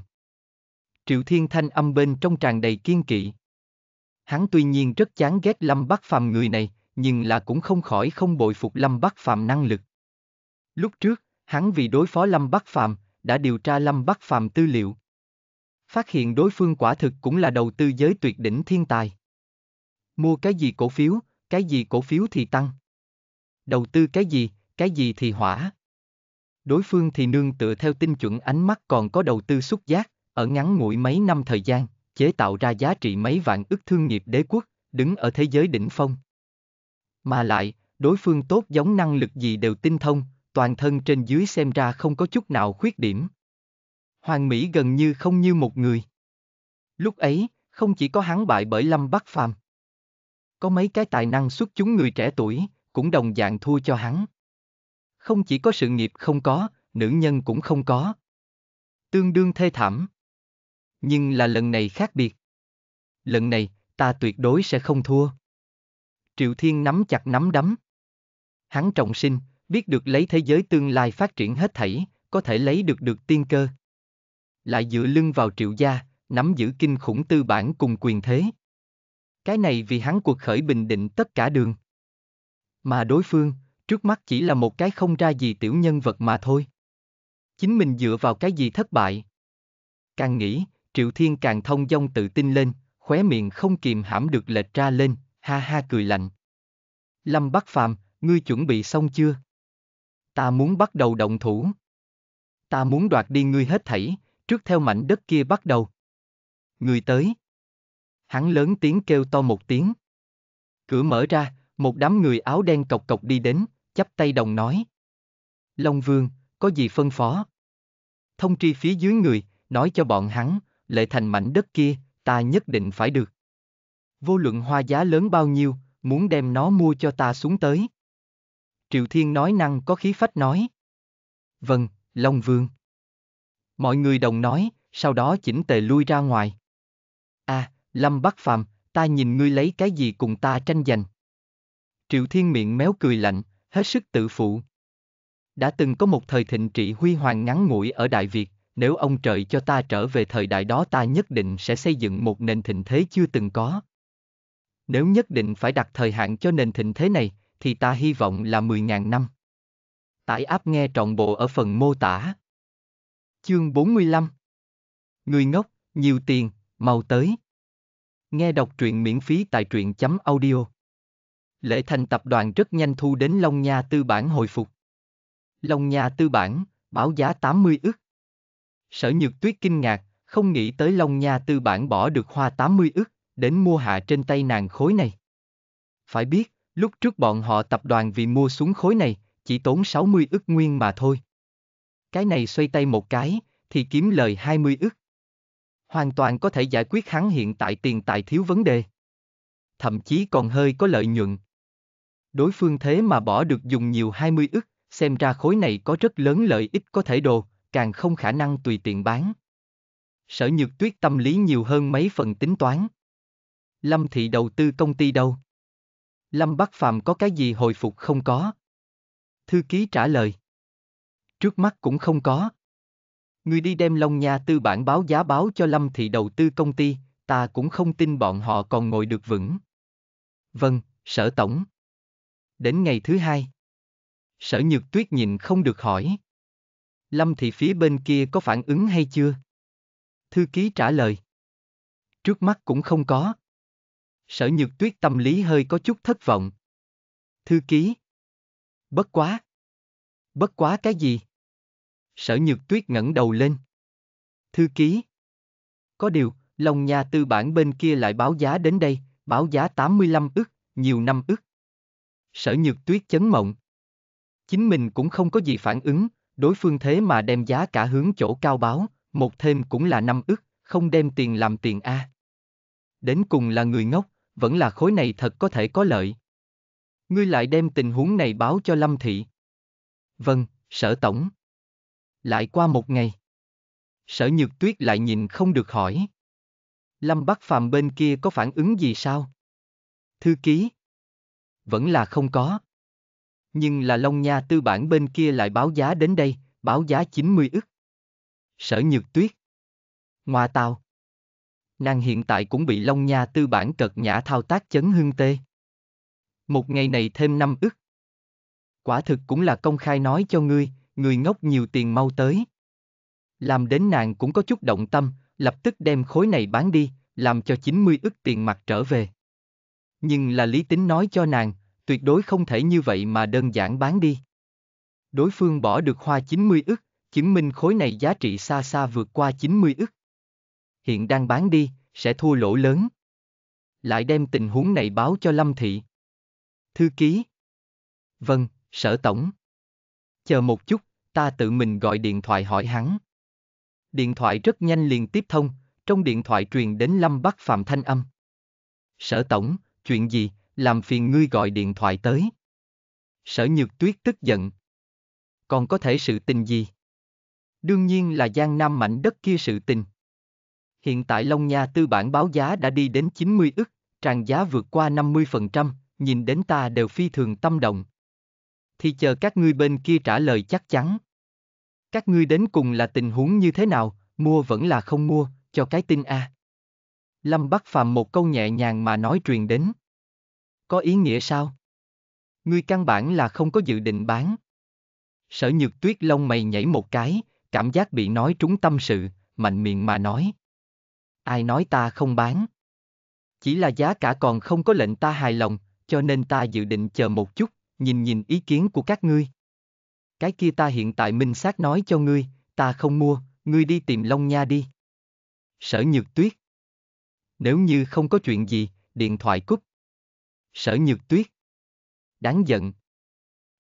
Triệu Thiên Thanh âm bên trong tràn đầy kiên kỵ. Hắn tuy nhiên rất chán ghét Lâm Bắc Phàm người này, nhưng là cũng không khỏi không bội phục Lâm Bắc Phàm năng lực. Lúc trước, hắn vì đối phó Lâm Bắc Phàm đã điều tra Lâm Bắc Phàm tư liệu, phát hiện đối phương quả thực cũng là đầu tư giới tuyệt đỉnh thiên tài. Mua cái gì cổ phiếu, cái gì cổ phiếu thì tăng. Đầu tư cái gì, cái gì thì hỏa. Đối phương thì nương tựa theo tinh chuẩn ánh mắt còn có đầu tư xúc giác, ở ngắn ngủi mấy năm thời gian, chế tạo ra giá trị mấy vạn ức thương nghiệp đế quốc, đứng ở thế giới đỉnh phong. Mà lại, đối phương tốt giống năng lực gì đều tinh thông, toàn thân trên dưới xem ra không có chút nào khuyết điểm. Hoàng Mỹ gần như không như một người. Lúc ấy, không chỉ có hắn bại bởi Lâm Bắc Phàm. Có mấy cái tài năng xuất chúng người trẻ tuổi, cũng đồng dạng thua cho hắn. Không chỉ có sự nghiệp không có, nữ nhân cũng không có. Tương đương thê thảm. Nhưng là lần này khác biệt. Lần này, ta tuyệt đối sẽ không thua. Triệu Thiên nắm chặt nắm đấm. Hắn trọng sinh, biết được lấy thế giới tương lai phát triển hết thảy, có thể lấy được được tiên cơ lại dựa lưng vào triệu gia, nắm giữ kinh khủng tư bản cùng quyền thế. Cái này vì hắn cuộc khởi bình định tất cả đường. Mà đối phương, trước mắt chỉ là một cái không ra gì tiểu nhân vật mà thôi. Chính mình dựa vào cái gì thất bại. Càng nghĩ, Triệu Thiên càng thông dong tự tin lên, khóe miệng không kìm hãm được lệch ra lên, ha ha cười lạnh. Lâm Bắc Phàm, ngươi chuẩn bị xong chưa? Ta muốn bắt đầu động thủ. Ta muốn đoạt đi ngươi hết thảy, trước theo mảnh đất kia bắt đầu. Người tới. Hắn lớn tiếng kêu to một tiếng. Cửa mở ra, một đám người áo đen cộc cộc đi đến, chắp tay đồng nói. Long Vương, có gì phân phó? Thông tri phía dưới người, nói cho bọn hắn, lệ thành mảnh đất kia, ta nhất định phải được. Vô luận hoa giá lớn bao nhiêu, muốn đem nó mua cho ta xuống tới. Triệu Thiên nói năng có khí phách nói. Vâng, Long Vương. Mọi người đồng nói, sau đó chỉnh tề lui ra ngoài. A, à, Lâm Bắc Phàm, ta nhìn ngươi lấy cái gì cùng ta tranh giành. Triệu Thiên miệng méo cười lạnh, hết sức tự phụ. Đã từng có một thời thịnh trị huy hoàng ngắn ngủi ở Đại Việt, nếu ông trời cho ta trở về thời đại đó ta nhất định sẽ xây dựng một nền thịnh thế chưa từng có. Nếu nhất định phải đặt thời hạn cho nền thịnh thế này, thì ta hy vọng là 10.000 năm. Tải áp nghe trọn bộ ở phần mô tả. Chương 45 Người ngốc, nhiều tiền, mau tới. Nghe đọc truyện miễn phí tại truyện chấm audio. Lễ thành tập đoàn rất nhanh thu đến Long Nha tư bản hồi phục. Long Nha tư bản, báo giá 80 ức. Sở Nhược Tuyết kinh ngạc, không nghĩ tới Long Nha tư bản bỏ được hoa 80 ức, đến mua hạ trên tay nàng khối này. Phải biết, lúc trước bọn họ tập đoàn vì mua xuống khối này, chỉ tốn 60 ức nguyên mà thôi. Cái này xoay tay một cái, thì kiếm lời 20 ức. Hoàn toàn có thể giải quyết hắn hiện tại tiền tài thiếu vấn đề. Thậm chí còn hơi có lợi nhuận. Đối phương thế mà bỏ được dùng nhiều 20 ức, xem ra khối này có rất lớn lợi ích có thể đồ, càng không khả năng tùy tiện bán. Sở nhược tuyết tâm lý nhiều hơn mấy phần tính toán. Lâm thị đầu tư công ty đâu? Lâm Bắc Phàm có cái gì hồi phục không có? Thư ký trả lời trước mắt cũng không có. Người đi đem Long Nha tư bản báo giá báo cho Lâm Thị đầu tư công ty, ta cũng không tin bọn họ còn ngồi được vững. Vâng, sở tổng. Đến ngày thứ hai. Sở nhược tuyết nhìn không được hỏi. Lâm Thị phía bên kia có phản ứng hay chưa? Thư ký trả lời. Trước mắt cũng không có. Sở nhược tuyết tâm lý hơi có chút thất vọng. Thư ký. Bất quá. Bất quá cái gì? sở nhược tuyết ngẩng đầu lên. Thư ký. Có điều, lòng nhà tư bản bên kia lại báo giá đến đây, báo giá 85 ức, nhiều năm ức. Sở nhược tuyết chấn mộng. Chính mình cũng không có gì phản ứng, đối phương thế mà đem giá cả hướng chỗ cao báo, một thêm cũng là năm ức, không đem tiền làm tiền A. Đến cùng là người ngốc, vẫn là khối này thật có thể có lợi. Ngươi lại đem tình huống này báo cho Lâm Thị. Vâng, sở tổng. Lại qua một ngày. Sở nhược tuyết lại nhìn không được hỏi. Lâm Bắc Phàm bên kia có phản ứng gì sao? Thư ký. Vẫn là không có. Nhưng là Long Nha tư bản bên kia lại báo giá đến đây, báo giá 90 ức. Sở nhược tuyết. Ngoa tao. Nàng hiện tại cũng bị Long Nha tư bản cật nhã thao tác chấn hương tê. Một ngày này thêm 5 ức. Quả thực cũng là công khai nói cho ngươi, người ngốc nhiều tiền mau tới. Làm đến nàng cũng có chút động tâm, lập tức đem khối này bán đi, làm cho 90 ức tiền mặt trở về. Nhưng là lý tính nói cho nàng, tuyệt đối không thể như vậy mà đơn giản bán đi. Đối phương bỏ được hoa 90 ức, chứng minh khối này giá trị xa xa vượt qua 90 ức. Hiện đang bán đi, sẽ thua lỗ lớn. Lại đem tình huống này báo cho Lâm Thị. Thư ký. Vâng, sở tổng. Chờ một chút, ta tự mình gọi điện thoại hỏi hắn. Điện thoại rất nhanh liền tiếp thông, trong điện thoại truyền đến Lâm Bắc Phạm thanh âm. Sở tổng, chuyện gì, làm phiền ngươi gọi điện thoại tới. Sở Nhược Tuyết tức giận. Còn có thể sự tình gì? Đương nhiên là Giang Nam mảnh đất kia sự tình. Hiện tại Long Nha tư bản báo giá đã đi đến 90 ức, tràn giá vượt qua 50%, nhìn đến ta đều phi thường tâm động, thì chờ các ngươi bên kia trả lời chắc chắn. Các ngươi đến cùng là tình huống như thế nào, mua vẫn là không mua, cho cái tin a. Lâm Bắc Phàm một câu nhẹ nhàng mà nói truyền đến. Có ý nghĩa sao? Ngươi căn bản là không có dự định bán. Sở nhược tuyết lông mày nhảy một cái, cảm giác bị nói trúng tâm sự, mạnh miệng mà nói. Ai nói ta không bán? Chỉ là giá cả còn không có lệnh ta hài lòng, cho nên ta dự định chờ một chút nhìn nhìn ý kiến của các ngươi. Cái kia ta hiện tại minh xác nói cho ngươi, ta không mua, ngươi đi tìm Long Nha đi. Sở Nhược Tuyết Nếu như không có chuyện gì, điện thoại cúp. Sở Nhược Tuyết Đáng giận.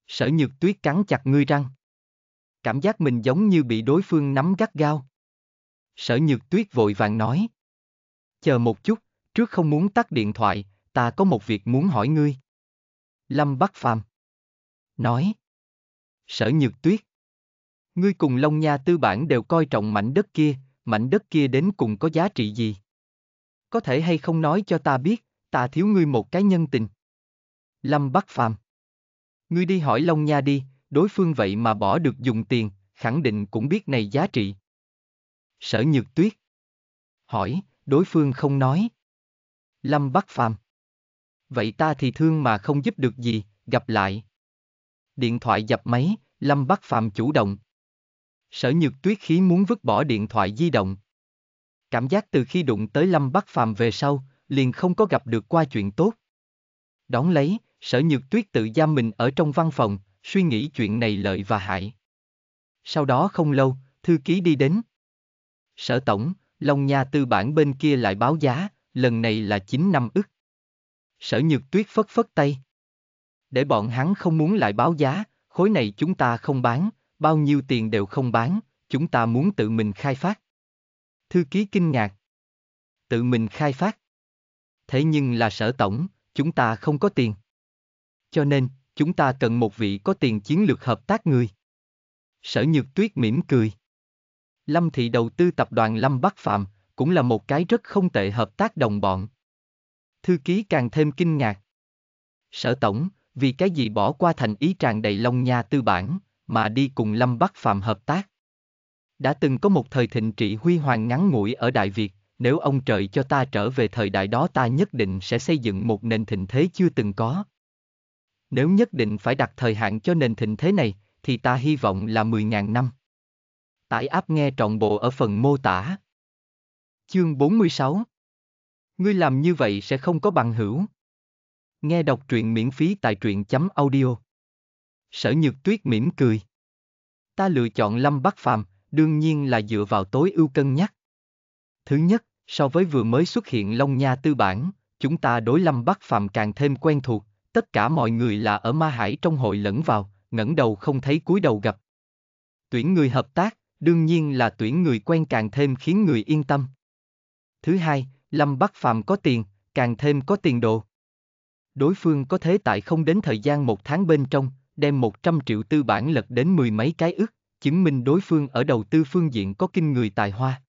Sở Nhược Tuyết cắn chặt ngươi răng. Cảm giác mình giống như bị đối phương nắm gắt gao. Sở Nhược Tuyết vội vàng nói. Chờ một chút, trước không muốn tắt điện thoại, ta có một việc muốn hỏi ngươi. Lâm Bắc Phàm nói. Sở nhược tuyết. Ngươi cùng Long Nha tư bản đều coi trọng mảnh đất kia, mảnh đất kia đến cùng có giá trị gì? Có thể hay không nói cho ta biết, ta thiếu ngươi một cái nhân tình. Lâm Bắc Phàm. Ngươi đi hỏi Long Nha đi, đối phương vậy mà bỏ được dùng tiền, khẳng định cũng biết này giá trị. Sở Nhược Tuyết. Hỏi, đối phương không nói. Lâm Bắc Phàm. Vậy ta thì thương mà không giúp được gì, gặp lại. Điện thoại dập máy, Lâm Bắc Phàm chủ động. Sở Nhược Tuyết khí muốn vứt bỏ điện thoại di động. Cảm giác từ khi đụng tới Lâm Bắc Phàm về sau, liền không có gặp được qua chuyện tốt. Đón lấy, Sở Nhược Tuyết tự giam mình ở trong văn phòng, suy nghĩ chuyện này lợi và hại. Sau đó không lâu, thư ký đi đến. Sở tổng, Long Nha tư bản bên kia lại báo giá, lần này là 9 năm ức. Sở Nhược Tuyết phất phất tay để bọn hắn không muốn lại báo giá, khối này chúng ta không bán, bao nhiêu tiền đều không bán, chúng ta muốn tự mình khai phát. Thư ký kinh ngạc. Tự mình khai phát. Thế nhưng là sở tổng, chúng ta không có tiền. Cho nên, chúng ta cần một vị có tiền chiến lược hợp tác người. Sở Nhược Tuyết mỉm cười. Lâm Thị đầu tư tập đoàn Lâm Bắc Phạm, cũng là một cái rất không tệ hợp tác đồng bọn. Thư ký càng thêm kinh ngạc. Sở Tổng, vì cái gì bỏ qua thành ý tràn đầy Long Nha tư bản, mà đi cùng Lâm Bắc Phạm hợp tác. Đã từng có một thời thịnh trị huy hoàng ngắn ngủi ở Đại Việt, nếu ông trời cho ta trở về thời đại đó ta nhất định sẽ xây dựng một nền thịnh thế chưa từng có. Nếu nhất định phải đặt thời hạn cho nền thịnh thế này, thì ta hy vọng là 10.000 năm. Tải áp nghe trọn bộ ở phần mô tả. Chương 46 Ngươi làm như vậy sẽ không có bằng hữu. Nghe đọc truyện miễn phí tại truyện chấm audio. Sở Nhược Tuyết mỉm cười. Ta lựa chọn Lâm Bắc Phàm, đương nhiên là dựa vào tối ưu cân nhắc. Thứ nhất, so với vừa mới xuất hiện Long Nha tư bản, chúng ta đối Lâm Bắc Phàm càng thêm quen thuộc, tất cả mọi người là ở Ma Hải trong hội lẫn vào, ngẩng đầu không thấy cúi đầu gặp. Tuyển người hợp tác, đương nhiên là tuyển người quen càng thêm khiến người yên tâm. Thứ hai, Lâm Bắc Phàm có tiền, càng thêm có tiền đồ đối phương có thế tại không đến thời gian một tháng bên trong, đem 100 triệu tư bản lật đến mười mấy cái ức, chứng minh đối phương ở đầu tư phương diện có kinh người tài hoa.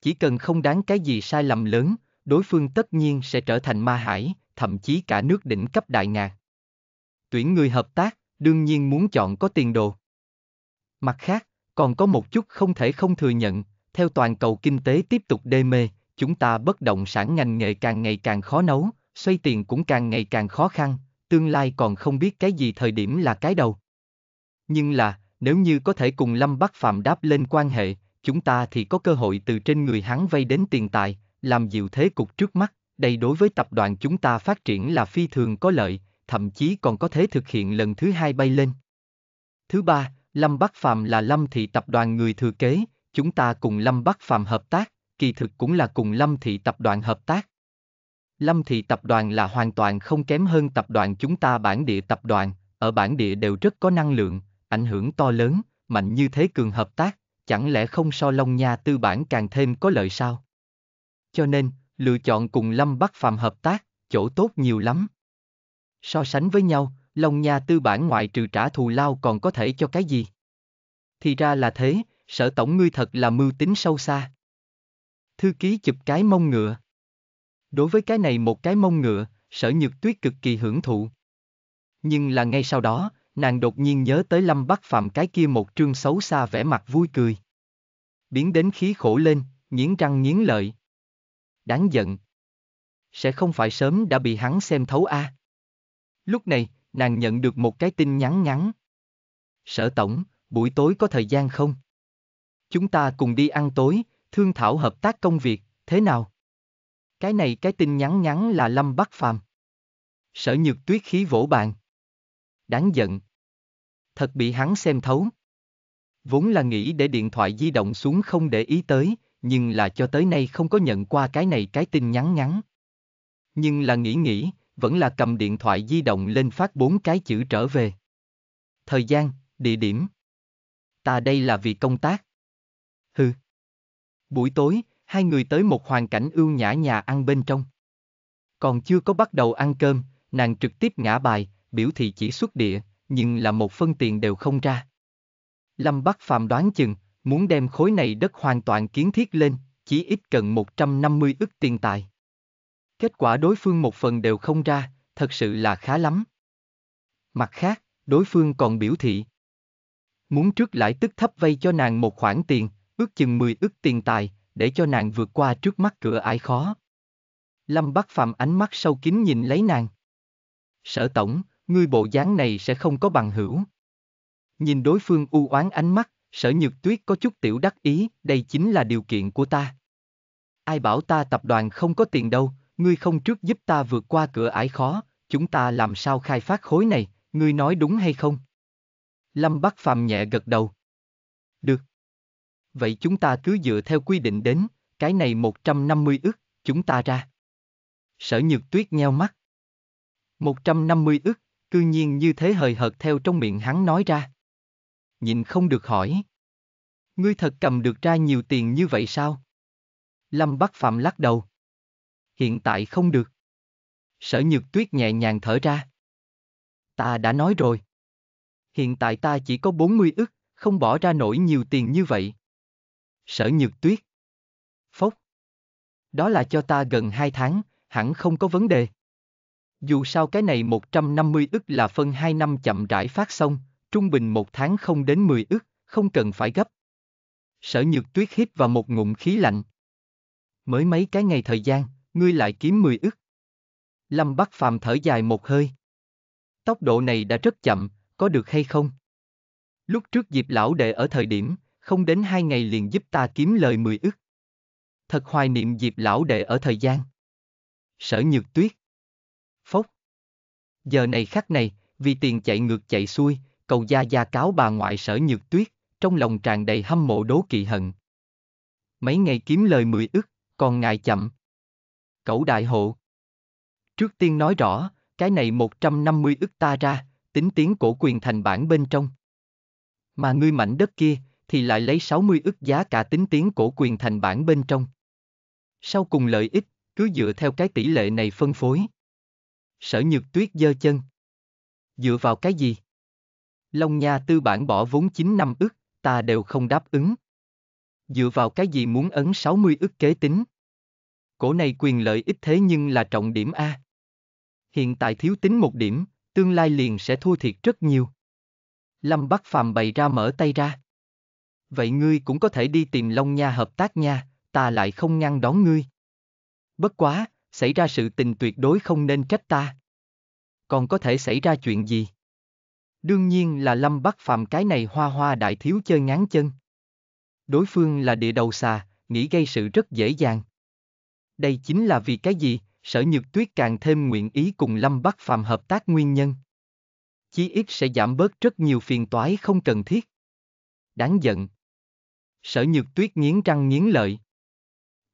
Chỉ cần không đáng cái gì sai lầm lớn, đối phương tất nhiên sẽ trở thành ma hải, thậm chí cả nước đỉnh cấp đại ngạc. Tuyển người hợp tác, đương nhiên muốn chọn có tiền đồ. Mặt khác, còn có một chút không thể không thừa nhận, theo toàn cầu kinh tế tiếp tục đê mê, chúng ta bất động sản ngành nghề càng ngày càng khó nấu, xoay tiền cũng càng ngày càng khó khăn, tương lai còn không biết cái gì thời điểm là cái đầu. Nhưng là, nếu như có thể cùng Lâm Bắc Phạm đáp lên quan hệ, chúng ta thì có cơ hội từ trên người hắn vay đến tiền tài, làm dịu thế cục trước mắt, đây đối với tập đoàn chúng ta phát triển là phi thường có lợi, thậm chí còn có thể thực hiện lần thứ hai bay lên. Thứ ba, Lâm Bắc Phạm là Lâm Thị Tập đoàn người thừa kế, chúng ta cùng Lâm Bắc Phạm hợp tác, kỳ thực cũng là cùng Lâm Thị Tập đoàn hợp tác, Lâm Thị Tập đoàn là hoàn toàn không kém hơn tập đoàn chúng ta bản địa tập đoàn, ở bản địa đều rất có năng lượng, ảnh hưởng to lớn, mạnh như thế cường hợp tác, chẳng lẽ không so Long Nha tư bản càng thêm có lợi sao? Cho nên, lựa chọn cùng Lâm Bắc Phàm hợp tác, chỗ tốt nhiều lắm. So sánh với nhau, Long Nha tư bản ngoại trừ trả thù lao còn có thể cho cái gì? Thì ra là thế, sở tổng ngươi thật là mưu tính sâu xa. Thư ký chụp cái mông ngựa. Đối với cái này một cái mông ngựa, sở nhược tuyết cực kỳ hưởng thụ. Nhưng là ngay sau đó, nàng đột nhiên nhớ tới lâm bắc phạm cái kia một trương xấu xa vẻ mặt vui cười. Biến đến khí khổ lên, nghiến răng nghiến lợi. Đáng giận. Sẽ không phải sớm đã bị hắn xem thấu a à. Lúc này, nàng nhận được một cái tin nhắn ngắn. Sở tổng, buổi tối có thời gian không? Chúng ta cùng đi ăn tối, thương thảo hợp tác công việc, thế nào? Cái này cái tin nhắn nhắn là Lâm Bắc Phàm. Sở nhược tuyết khí vỗ bàn Đáng giận. Thật bị hắn xem thấu. Vốn là nghĩ để điện thoại di động xuống không để ý tới, nhưng là cho tới nay không có nhận qua cái này cái tin nhắn ngắn. Nhưng là nghĩ nghĩ, vẫn là cầm điện thoại di động lên phát bốn cái chữ trở về. Thời gian, địa điểm. Ta đây là vì công tác. Hừ. Buổi tối, hai người tới một hoàn cảnh ưu nhã nhà ăn bên trong. Còn chưa có bắt đầu ăn cơm, nàng trực tiếp ngã bài, biểu thị chỉ xuất địa, nhưng là một phân tiền đều không ra. Lâm Bắc Phàm đoán chừng, muốn đem khối này đất hoàn toàn kiến thiết lên, chỉ ít cần 150 ức tiền tài. Kết quả đối phương một phần đều không ra, thật sự là khá lắm. Mặt khác, đối phương còn biểu thị. Muốn trước lãi tức thấp vay cho nàng một khoản tiền, ước chừng 10 ức tiền tài, để cho nàng vượt qua trước mắt cửa ải khó. Lâm Bắc Phạm ánh mắt sâu kín nhìn lấy nàng. Sở tổng, ngươi bộ dáng này sẽ không có bằng hữu. Nhìn đối phương u oán ánh mắt, sở nhược tuyết có chút tiểu đắc ý, đây chính là điều kiện của ta. Ai bảo ta tập đoàn không có tiền đâu, ngươi không trước giúp ta vượt qua cửa ải khó, chúng ta làm sao khai phát khối này, ngươi nói đúng hay không? Lâm Bắc Phạm nhẹ gật đầu. Được vậy chúng ta cứ dựa theo quy định đến, cái này 150 ức, chúng ta ra. Sở nhược tuyết nheo mắt. 150 ức, cư nhiên như thế hời hợt theo trong miệng hắn nói ra. Nhìn không được hỏi. Ngươi thật cầm được ra nhiều tiền như vậy sao? Lâm Bắc Phạm lắc đầu. Hiện tại không được. Sở nhược tuyết nhẹ nhàng thở ra. Ta đã nói rồi. Hiện tại ta chỉ có 40 ức, không bỏ ra nổi nhiều tiền như vậy sở nhược tuyết. Phốc. Đó là cho ta gần 2 tháng, hẳn không có vấn đề. Dù sao cái này 150 ức là phân 2 năm chậm rãi phát xong, trung bình một tháng không đến 10 ức, không cần phải gấp. Sở nhược tuyết hít vào một ngụm khí lạnh. Mới mấy cái ngày thời gian, ngươi lại kiếm 10 ức. Lâm Bắc Phàm thở dài một hơi. Tốc độ này đã rất chậm, có được hay không? Lúc trước dịp lão đệ ở thời điểm, không đến hai ngày liền giúp ta kiếm lời mười ức. Thật hoài niệm dịp lão đệ ở thời gian. Sở nhược tuyết. Phốc. Giờ này khắc này, vì tiền chạy ngược chạy xuôi, cầu gia gia cáo bà ngoại sở nhược tuyết, trong lòng tràn đầy hâm mộ đố kỵ hận. Mấy ngày kiếm lời mười ức, còn ngài chậm. Cẩu đại hộ. Trước tiên nói rõ, cái này 150 ức ta ra, tính tiếng cổ quyền thành bản bên trong. Mà ngươi mảnh đất kia, thì lại lấy 60 ức giá cả tính tiến cổ quyền thành bản bên trong. Sau cùng lợi ích, cứ dựa theo cái tỷ lệ này phân phối. Sở nhược tuyết dơ chân. Dựa vào cái gì? Long Nha tư bản bỏ vốn 9 năm ức, ta đều không đáp ứng. Dựa vào cái gì muốn ấn 60 ức kế tính? Cổ này quyền lợi ích thế nhưng là trọng điểm A. Hiện tại thiếu tính một điểm, tương lai liền sẽ thua thiệt rất nhiều. Lâm Bắc Phàm bày ra mở tay ra vậy ngươi cũng có thể đi tìm Long Nha hợp tác nha, ta lại không ngăn đón ngươi. Bất quá, xảy ra sự tình tuyệt đối không nên trách ta. Còn có thể xảy ra chuyện gì? Đương nhiên là Lâm Bắc Phàm cái này hoa hoa đại thiếu chơi ngán chân. Đối phương là địa đầu xà, nghĩ gây sự rất dễ dàng. Đây chính là vì cái gì, sở nhược tuyết càng thêm nguyện ý cùng Lâm Bắc Phàm hợp tác nguyên nhân. Chí ít sẽ giảm bớt rất nhiều phiền toái không cần thiết. Đáng giận, Sở nhược tuyết nghiến răng nghiến lợi.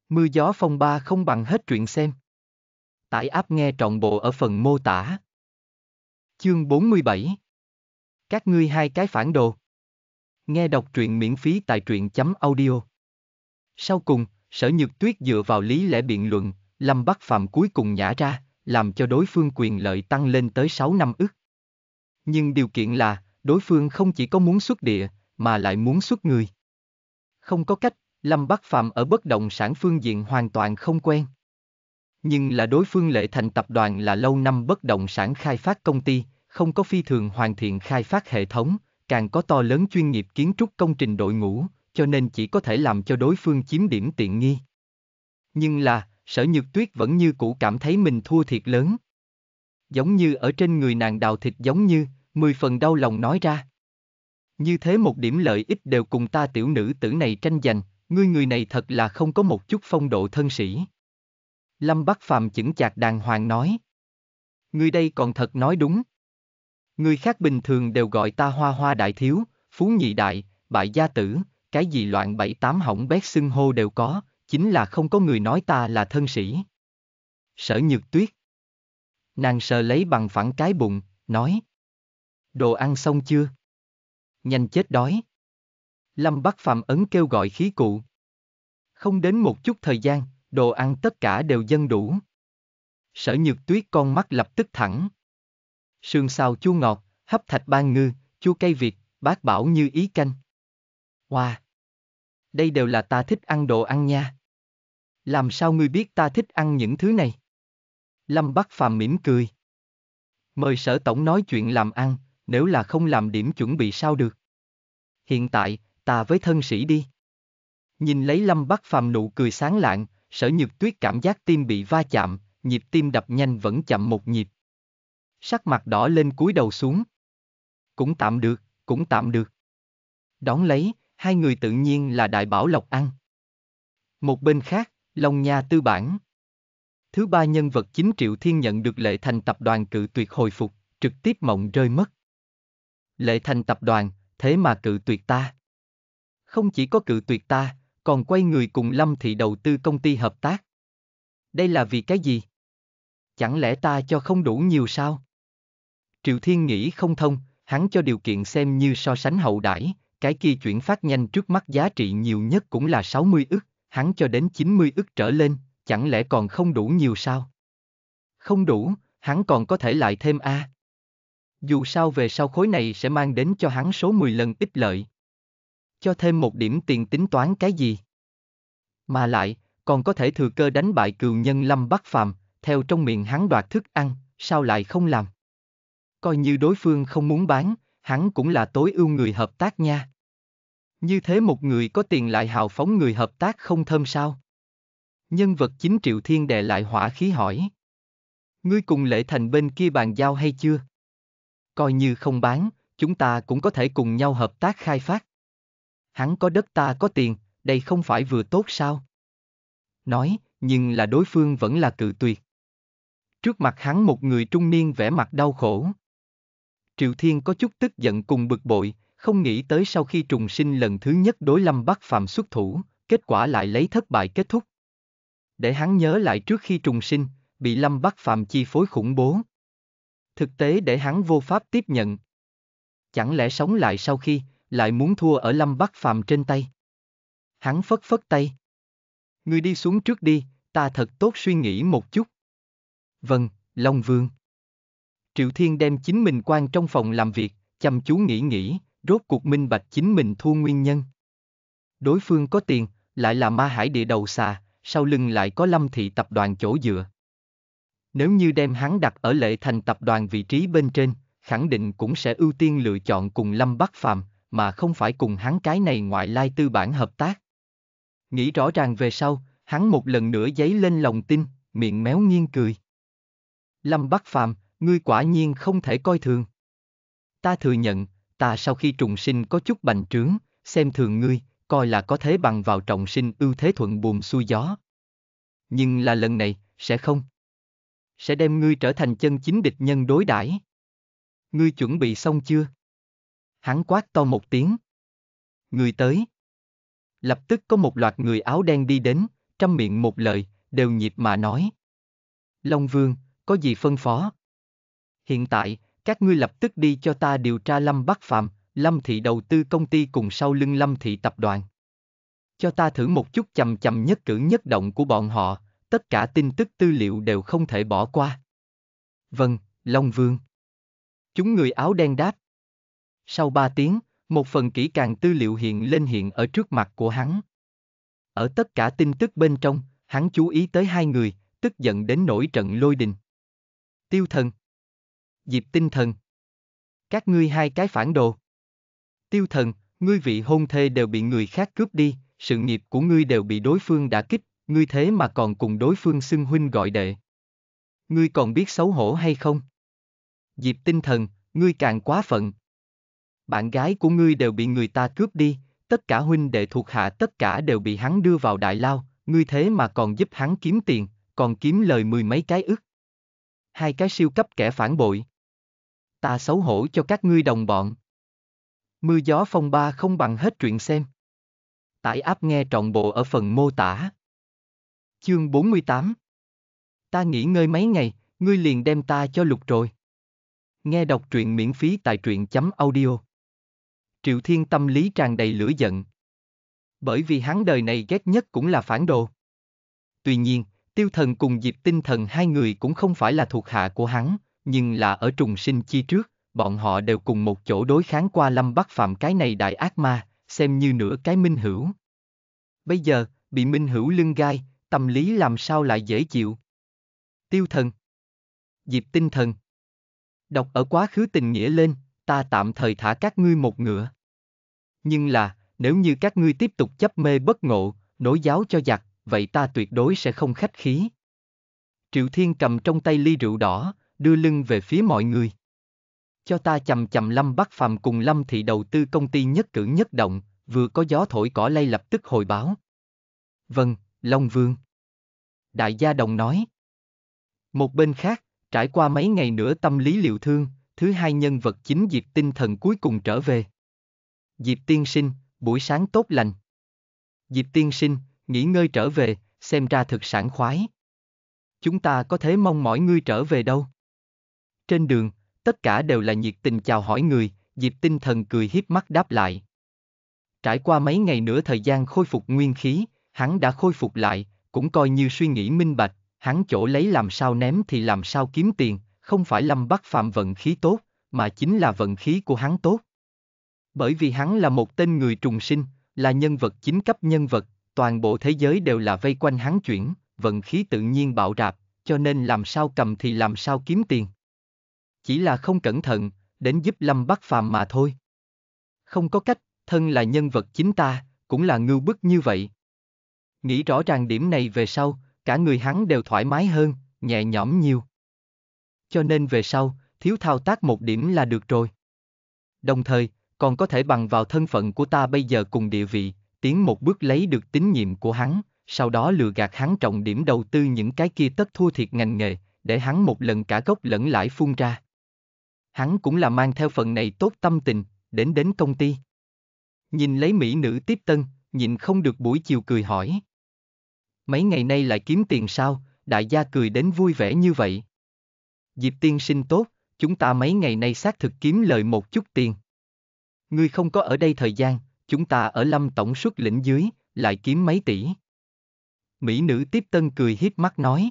Mưa gió phong ba không bằng hết truyện xem. Tải áp nghe trọn bộ ở phần mô tả. Chương 47 Các ngươi hai cái phản đồ. Nghe đọc truyện miễn phí tại truyện.audio. chấm Sau cùng, sở nhược tuyết dựa vào lý lẽ biện luận, Lâm bắt Phạm cuối cùng nhả ra, làm cho đối phương quyền lợi tăng lên tới 6 năm ức. Nhưng điều kiện là, đối phương không chỉ có muốn xuất địa, mà lại muốn xuất người không có cách, Lâm Bắc Phạm ở bất động sản phương diện hoàn toàn không quen. Nhưng là đối phương lệ thành tập đoàn là lâu năm bất động sản khai phát công ty, không có phi thường hoàn thiện khai phát hệ thống, càng có to lớn chuyên nghiệp kiến trúc công trình đội ngũ, cho nên chỉ có thể làm cho đối phương chiếm điểm tiện nghi. Nhưng là, sở nhược tuyết vẫn như cũ cảm thấy mình thua thiệt lớn. Giống như ở trên người nàng đào thịt giống như, mười phần đau lòng nói ra. Như thế một điểm lợi ích đều cùng ta tiểu nữ tử này tranh giành, ngươi người này thật là không có một chút phong độ thân sĩ. Lâm Bắc Phàm chững chạc đàng hoàng nói. Ngươi đây còn thật nói đúng. Người khác bình thường đều gọi ta hoa hoa đại thiếu, phú nhị đại, bại gia tử, cái gì loạn bảy tám hỏng bét xưng hô đều có, chính là không có người nói ta là thân sĩ. Sở nhược tuyết. Nàng sờ lấy bằng phẳng cái bụng, nói. Đồ ăn xong chưa? nhanh chết đói. Lâm Bắc Phạm ấn kêu gọi khí cụ. Không đến một chút thời gian, đồ ăn tất cả đều dân đủ. Sở nhược tuyết con mắt lập tức thẳng. Sườn xào chua ngọt, hấp thạch ban ngư, chua cây việt, bác bảo như ý canh. Hoa! Wow. Đây đều là ta thích ăn đồ ăn nha. Làm sao ngươi biết ta thích ăn những thứ này? Lâm Bắc Phàm mỉm cười. Mời sở tổng nói chuyện làm ăn, nếu là không làm điểm chuẩn bị sao được. Hiện tại, ta với thân sĩ đi. Nhìn lấy Lâm Bắc Phàm nụ cười sáng lạng, sở nhược tuyết cảm giác tim bị va chạm, nhịp tim đập nhanh vẫn chậm một nhịp. Sắc mặt đỏ lên cúi đầu xuống. Cũng tạm được, cũng tạm được. Đón lấy, hai người tự nhiên là đại bảo lộc ăn. Một bên khác, Long Nha tư bản. Thứ ba nhân vật chính Triệu Thiên nhận được lệ thành tập đoàn cự tuyệt hồi phục, trực tiếp mộng rơi mất. Lệ Thành tập đoàn, thế mà cự tuyệt ta. Không chỉ có cự tuyệt ta, còn quay người cùng Lâm Thị đầu tư công ty hợp tác. Đây là vì cái gì? Chẳng lẽ ta cho không đủ nhiều sao? Triệu Thiên nghĩ không thông, hắn cho điều kiện xem như so sánh hậu đãi, cái kia chuyển phát nhanh trước mắt giá trị nhiều nhất cũng là 60 ức, hắn cho đến 90 ức trở lên, chẳng lẽ còn không đủ nhiều sao? Không đủ, hắn còn có thể lại thêm A. Dù sao về sau khối này sẽ mang đến cho hắn số 10 lần ít lợi. Cho thêm một điểm tiền tính toán cái gì? Mà lại, còn có thể thừa cơ đánh bại cừu nhân Lâm Bắc Phàm, theo trong miệng hắn đoạt thức ăn, sao lại không làm? Coi như đối phương không muốn bán, hắn cũng là tối ưu người hợp tác nha. Như thế một người có tiền lại hào phóng người hợp tác không thơm sao? Nhân vật chính Triệu Thiên đè lại hỏa khí hỏi. Ngươi cùng lễ Thành bên kia bàn giao hay chưa? Coi như không bán, chúng ta cũng có thể cùng nhau hợp tác khai phát. Hắn có đất ta có tiền, đây không phải vừa tốt sao? Nói, nhưng là đối phương vẫn là cự tuyệt. Trước mặt hắn một người trung niên vẻ mặt đau khổ. Triệu Thiên có chút tức giận cùng bực bội, không nghĩ tới sau khi trùng sinh lần thứ nhất đối lâm bắc phạm xuất thủ, kết quả lại lấy thất bại kết thúc. Để hắn nhớ lại trước khi trùng sinh, bị lâm bắc phạm chi phối khủng bố thực tế để hắn vô pháp tiếp nhận. Chẳng lẽ sống lại sau khi, lại muốn thua ở lâm bắc phàm trên tay? Hắn phất phất tay. Người đi xuống trước đi, ta thật tốt suy nghĩ một chút. Vâng, Long Vương. Triệu Thiên đem chính mình quan trong phòng làm việc, chăm chú nghĩ nghĩ, rốt cuộc minh bạch chính mình thua nguyên nhân. Đối phương có tiền, lại là ma hải địa đầu xà, sau lưng lại có lâm thị tập đoàn chỗ dựa. Nếu như đem hắn đặt ở lệ thành tập đoàn vị trí bên trên, khẳng định cũng sẽ ưu tiên lựa chọn cùng Lâm Bắc Phàm, mà không phải cùng hắn cái này ngoại lai tư bản hợp tác. Nghĩ rõ ràng về sau, hắn một lần nữa giấy lên lòng tin, miệng méo nghiêng cười. Lâm Bắc Phàm, ngươi quả nhiên không thể coi thường. Ta thừa nhận, ta sau khi trùng sinh có chút bành trướng, xem thường ngươi, coi là có thế bằng vào trọng sinh ưu thế thuận buồm xuôi gió. Nhưng là lần này, sẽ không sẽ đem ngươi trở thành chân chính địch nhân đối đãi. Ngươi chuẩn bị xong chưa? Hắn quát to một tiếng. Người tới. Lập tức có một loạt người áo đen đi đến, trăm miệng một lời, đều nhịp mà nói. Long Vương, có gì phân phó? Hiện tại, các ngươi lập tức đi cho ta điều tra Lâm Bắc Phạm, Lâm Thị đầu tư công ty cùng sau lưng Lâm Thị tập đoàn. Cho ta thử một chút chầm chầm nhất cử nhất động của bọn họ, tất cả tin tức tư liệu đều không thể bỏ qua. Vâng, Long Vương. Chúng người áo đen đáp. Sau ba tiếng, một phần kỹ càng tư liệu hiện lên hiện ở trước mặt của hắn. Ở tất cả tin tức bên trong, hắn chú ý tới hai người, tức giận đến nổi trận lôi đình. Tiêu thần. Diệp tinh thần. Các ngươi hai cái phản đồ. Tiêu thần, ngươi vị hôn thê đều bị người khác cướp đi, sự nghiệp của ngươi đều bị đối phương đã kích, ngươi thế mà còn cùng đối phương xưng huynh gọi đệ. Ngươi còn biết xấu hổ hay không? Dịp tinh thần, ngươi càng quá phận. Bạn gái của ngươi đều bị người ta cướp đi, tất cả huynh đệ thuộc hạ tất cả đều bị hắn đưa vào đại lao, ngươi thế mà còn giúp hắn kiếm tiền, còn kiếm lời mười mấy cái ức. Hai cái siêu cấp kẻ phản bội. Ta xấu hổ cho các ngươi đồng bọn. Mưa gió phong ba không bằng hết chuyện xem. Tải áp nghe trọn bộ ở phần mô tả. Chương 48 Ta nghỉ ngơi mấy ngày, ngươi liền đem ta cho lục rồi. Nghe đọc truyện miễn phí tại truyện.audio chấm Triệu Thiên tâm lý tràn đầy lửa giận. Bởi vì hắn đời này ghét nhất cũng là phản đồ. Tuy nhiên, tiêu thần cùng dịp tinh thần hai người cũng không phải là thuộc hạ của hắn, nhưng là ở trùng sinh chi trước, bọn họ đều cùng một chỗ đối kháng qua lâm bắc phạm cái này đại ác ma, xem như nửa cái minh hữu. Bây giờ, bị minh hữu lưng gai, tâm lý làm sao lại dễ chịu. Tiêu thần. Diệp tinh thần. Đọc ở quá khứ tình nghĩa lên, ta tạm thời thả các ngươi một ngựa. Nhưng là, nếu như các ngươi tiếp tục chấp mê bất ngộ, nối giáo cho giặc, vậy ta tuyệt đối sẽ không khách khí. Triệu Thiên cầm trong tay ly rượu đỏ, đưa lưng về phía mọi người. Cho ta chầm chầm Lâm Bắc Phàm cùng Lâm Thị đầu tư công ty nhất cử nhất động, vừa có gió thổi cỏ lay lập tức hồi báo. Vâng, Long Vương. Đại gia đồng nói. Một bên khác, trải qua mấy ngày nữa tâm lý liệu thương, thứ hai nhân vật chính Diệp tinh thần cuối cùng trở về. Diệp tiên sinh, buổi sáng tốt lành. Diệp tiên sinh, nghỉ ngơi trở về, xem ra thực sản khoái. Chúng ta có thể mong mỏi ngươi trở về đâu. Trên đường, tất cả đều là nhiệt tình chào hỏi người, Diệp tinh thần cười hiếp mắt đáp lại. Trải qua mấy ngày nữa thời gian khôi phục nguyên khí, hắn đã khôi phục lại, cũng coi như suy nghĩ minh bạch, hắn chỗ lấy làm sao ném thì làm sao kiếm tiền, không phải lâm bắc phạm vận khí tốt, mà chính là vận khí của hắn tốt. Bởi vì hắn là một tên người trùng sinh, là nhân vật chính cấp nhân vật, toàn bộ thế giới đều là vây quanh hắn chuyển, vận khí tự nhiên bạo rạp, cho nên làm sao cầm thì làm sao kiếm tiền. Chỉ là không cẩn thận, đến giúp Lâm Bắc phạm mà thôi. Không có cách, thân là nhân vật chính ta, cũng là ngưu bức như vậy, Nghĩ rõ ràng điểm này về sau, cả người hắn đều thoải mái hơn, nhẹ nhõm nhiều. Cho nên về sau, thiếu thao tác một điểm là được rồi. Đồng thời, còn có thể bằng vào thân phận của ta bây giờ cùng địa vị, tiến một bước lấy được tín nhiệm của hắn, sau đó lừa gạt hắn trọng điểm đầu tư những cái kia tất thua thiệt ngành nghề, để hắn một lần cả gốc lẫn lãi phun ra. Hắn cũng là mang theo phần này tốt tâm tình, đến đến công ty. Nhìn lấy mỹ nữ tiếp tân, nhìn không được buổi chiều cười hỏi, mấy ngày nay lại kiếm tiền sao, đại gia cười đến vui vẻ như vậy. Diệp tiên sinh tốt, chúng ta mấy ngày nay xác thực kiếm lời một chút tiền. Ngươi không có ở đây thời gian, chúng ta ở lâm tổng suất lĩnh dưới, lại kiếm mấy tỷ. Mỹ nữ tiếp tân cười hiếp mắt nói.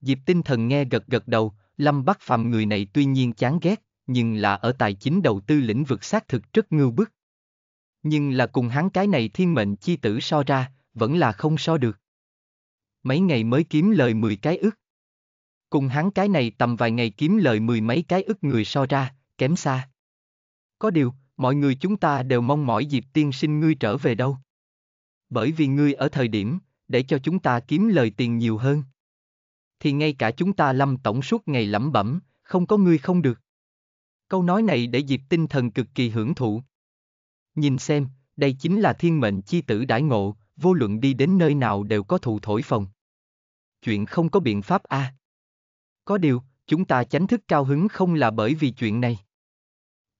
Diệp tinh thần nghe gật gật đầu, lâm bắc phàm người này tuy nhiên chán ghét, nhưng là ở tài chính đầu tư lĩnh vực xác thực rất ngưu bức. Nhưng là cùng hắn cái này thiên mệnh chi tử so ra, vẫn là không so được mấy ngày mới kiếm lời mười cái ức. Cùng hắn cái này tầm vài ngày kiếm lời mười mấy cái ức người so ra, kém xa. Có điều, mọi người chúng ta đều mong mỏi dịp tiên sinh ngươi trở về đâu. Bởi vì ngươi ở thời điểm, để cho chúng ta kiếm lời tiền nhiều hơn. Thì ngay cả chúng ta lâm tổng suốt ngày lẩm bẩm, không có ngươi không được. Câu nói này để dịp tinh thần cực kỳ hưởng thụ. Nhìn xem, đây chính là thiên mệnh chi tử đãi ngộ, vô luận đi đến nơi nào đều có thụ thổi phòng chuyện không có biện pháp a. À. Có điều, chúng ta chánh thức cao hứng không là bởi vì chuyện này.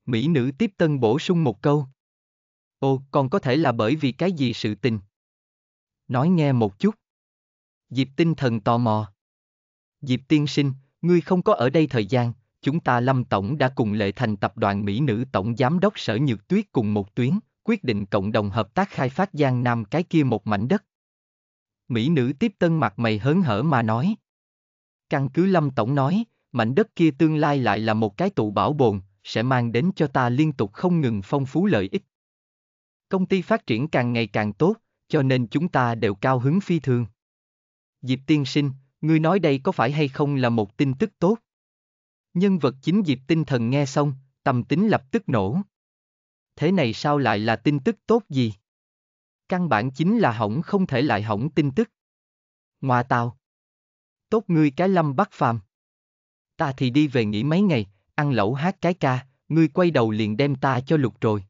Mỹ nữ tiếp tân bổ sung một câu. Ồ, còn có thể là bởi vì cái gì sự tình? Nói nghe một chút. Diệp tinh thần tò mò. Diệp tiên sinh, ngươi không có ở đây thời gian, chúng ta Lâm Tổng đã cùng lệ thành tập đoàn Mỹ nữ Tổng Giám đốc Sở Nhược Tuyết cùng một tuyến, quyết định cộng đồng hợp tác khai phát Giang Nam cái kia một mảnh đất. Mỹ nữ tiếp tân mặt mày hớn hở mà nói. Căn cứ Lâm Tổng nói, mảnh đất kia tương lai lại là một cái tụ bảo bồn, sẽ mang đến cho ta liên tục không ngừng phong phú lợi ích. Công ty phát triển càng ngày càng tốt, cho nên chúng ta đều cao hứng phi thường. Diệp tiên sinh, ngươi nói đây có phải hay không là một tin tức tốt? Nhân vật chính Diệp tinh thần nghe xong, tâm tính lập tức nổ. Thế này sao lại là tin tức tốt gì? Căn bản chính là hỏng không thể lại hỏng tin tức. Ngoà tào. Tốt ngươi cái lâm bắt phàm. Ta thì đi về nghỉ mấy ngày, ăn lẩu hát cái ca, ngươi quay đầu liền đem ta cho lục rồi.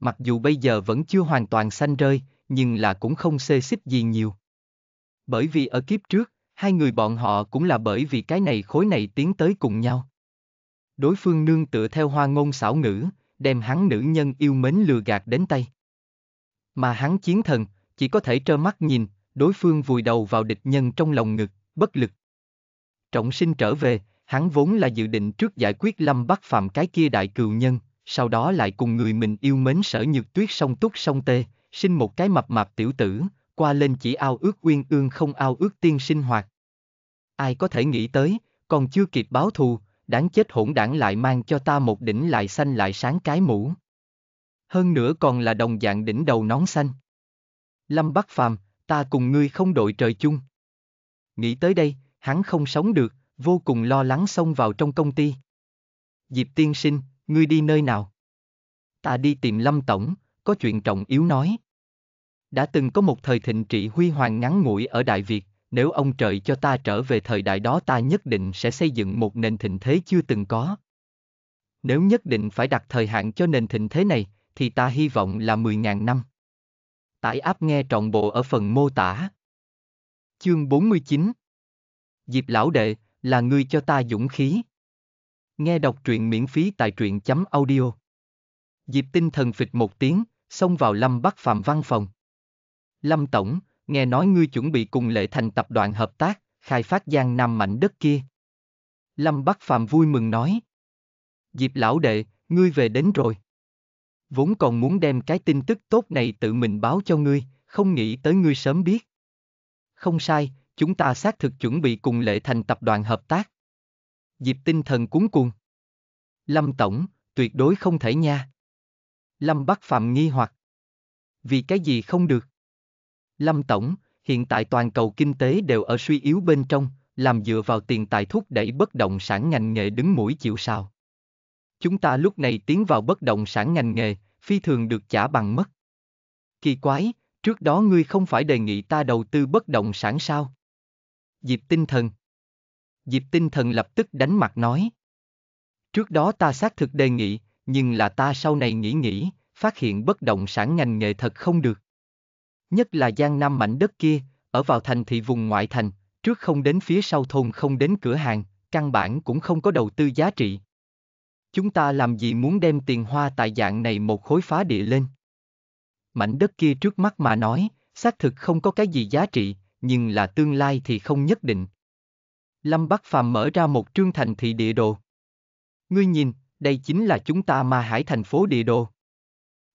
Mặc dù bây giờ vẫn chưa hoàn toàn xanh rơi, nhưng là cũng không xê xích gì nhiều. Bởi vì ở kiếp trước, hai người bọn họ cũng là bởi vì cái này khối này tiến tới cùng nhau. Đối phương nương tựa theo hoa ngôn xảo ngữ, đem hắn nữ nhân yêu mến lừa gạt đến tay. Mà hắn chiến thần, chỉ có thể trơ mắt nhìn, đối phương vùi đầu vào địch nhân trong lòng ngực, bất lực. Trọng sinh trở về, hắn vốn là dự định trước giải quyết lâm bắt phạm cái kia đại cừu nhân, sau đó lại cùng người mình yêu mến sở nhược tuyết song túc song tê, sinh một cái mập mạp tiểu tử, qua lên chỉ ao ước uyên ương không ao ước tiên sinh hoạt. Ai có thể nghĩ tới, còn chưa kịp báo thù, đáng chết hỗn đảng lại mang cho ta một đỉnh lại xanh lại sáng cái mũ hơn nữa còn là đồng dạng đỉnh đầu nón xanh. Lâm Bắc Phàm, ta cùng ngươi không đội trời chung. Nghĩ tới đây, hắn không sống được, vô cùng lo lắng xông vào trong công ty. Diệp tiên sinh, ngươi đi nơi nào? Ta đi tìm Lâm Tổng, có chuyện trọng yếu nói. Đã từng có một thời thịnh trị huy hoàng ngắn ngủi ở Đại Việt, nếu ông trời cho ta trở về thời đại đó ta nhất định sẽ xây dựng một nền thịnh thế chưa từng có. Nếu nhất định phải đặt thời hạn cho nền thịnh thế này, thì ta hy vọng là 10.000 năm. Tải áp nghe trọn bộ ở phần mô tả. Chương 49 Diệp lão đệ, là người cho ta dũng khí. Nghe đọc truyện miễn phí tại truyện chấm audio. Diệp tinh thần phịch một tiếng, xông vào Lâm Bắc Phạm văn phòng. Lâm Tổng, nghe nói ngươi chuẩn bị cùng lệ thành tập đoàn hợp tác, khai phát giang nam mảnh đất kia. Lâm Bắc Phạm vui mừng nói. Diệp lão đệ, ngươi về đến rồi vốn còn muốn đem cái tin tức tốt này tự mình báo cho ngươi, không nghĩ tới ngươi sớm biết. Không sai, chúng ta xác thực chuẩn bị cùng lệ thành tập đoàn hợp tác. Diệp tinh thần cuốn cuồng. Lâm Tổng, tuyệt đối không thể nha. Lâm Bắc Phạm nghi hoặc. Vì cái gì không được? Lâm Tổng, hiện tại toàn cầu kinh tế đều ở suy yếu bên trong, làm dựa vào tiền tài thúc đẩy bất động sản ngành nghề đứng mũi chịu sào. Chúng ta lúc này tiến vào bất động sản ngành nghề, phi thường được trả bằng mất. Kỳ quái, trước đó ngươi không phải đề nghị ta đầu tư bất động sản sao? Diệp tinh thần. Diệp tinh thần lập tức đánh mặt nói. Trước đó ta xác thực đề nghị, nhưng là ta sau này nghĩ nghĩ, phát hiện bất động sản ngành nghề thật không được. Nhất là Giang Nam mảnh đất kia, ở vào thành thị vùng ngoại thành, trước không đến phía sau thôn không đến cửa hàng, căn bản cũng không có đầu tư giá trị, Chúng ta làm gì muốn đem tiền hoa tại dạng này một khối phá địa lên? Mảnh đất kia trước mắt mà nói, xác thực không có cái gì giá trị, nhưng là tương lai thì không nhất định. Lâm Bắc Phàm mở ra một trương thành thị địa đồ. Ngươi nhìn, đây chính là chúng ta ma hải thành phố địa đồ.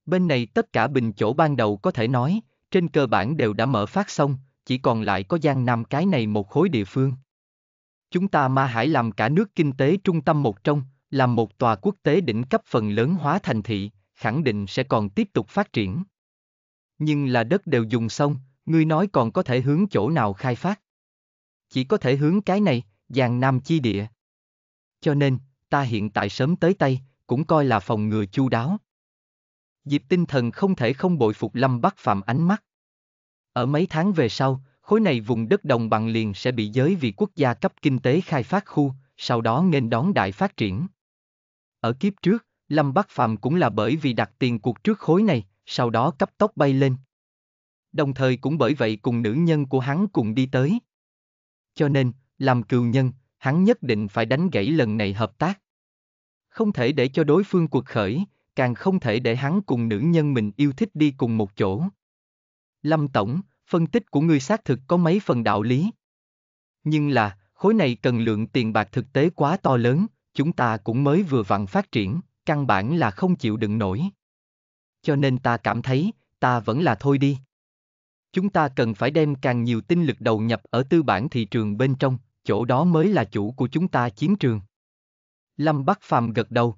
Bên này tất cả bình chỗ ban đầu có thể nói, trên cơ bản đều đã mở phát xong, chỉ còn lại có Giang Nam cái này một khối địa phương. Chúng ta ma hải làm cả nước kinh tế trung tâm một trong, làm một tòa quốc tế đỉnh cấp phần lớn hóa thành thị, khẳng định sẽ còn tiếp tục phát triển. Nhưng là đất đều dùng xong, ngươi nói còn có thể hướng chỗ nào khai phát. Chỉ có thể hướng cái này, giang nam chi địa. Cho nên, ta hiện tại sớm tới tay, cũng coi là phòng ngừa chu đáo. Diệp tinh thần không thể không bội phục lâm bắc phạm ánh mắt. Ở mấy tháng về sau, khối này vùng đất đồng bằng liền sẽ bị giới vì quốc gia cấp kinh tế khai phát khu, sau đó nên đón đại phát triển. Ở kiếp trước, Lâm Bắc Phàm cũng là bởi vì đặt tiền cuộc trước khối này, sau đó cấp tốc bay lên. Đồng thời cũng bởi vậy cùng nữ nhân của hắn cùng đi tới. Cho nên, làm cừu nhân, hắn nhất định phải đánh gãy lần này hợp tác. Không thể để cho đối phương cuộc khởi, càng không thể để hắn cùng nữ nhân mình yêu thích đi cùng một chỗ. Lâm Tổng, phân tích của ngươi xác thực có mấy phần đạo lý. Nhưng là, khối này cần lượng tiền bạc thực tế quá to lớn, chúng ta cũng mới vừa vặn phát triển, căn bản là không chịu đựng nổi. Cho nên ta cảm thấy, ta vẫn là thôi đi. Chúng ta cần phải đem càng nhiều tinh lực đầu nhập ở tư bản thị trường bên trong, chỗ đó mới là chủ của chúng ta chiến trường. Lâm Bắc Phàm gật đầu.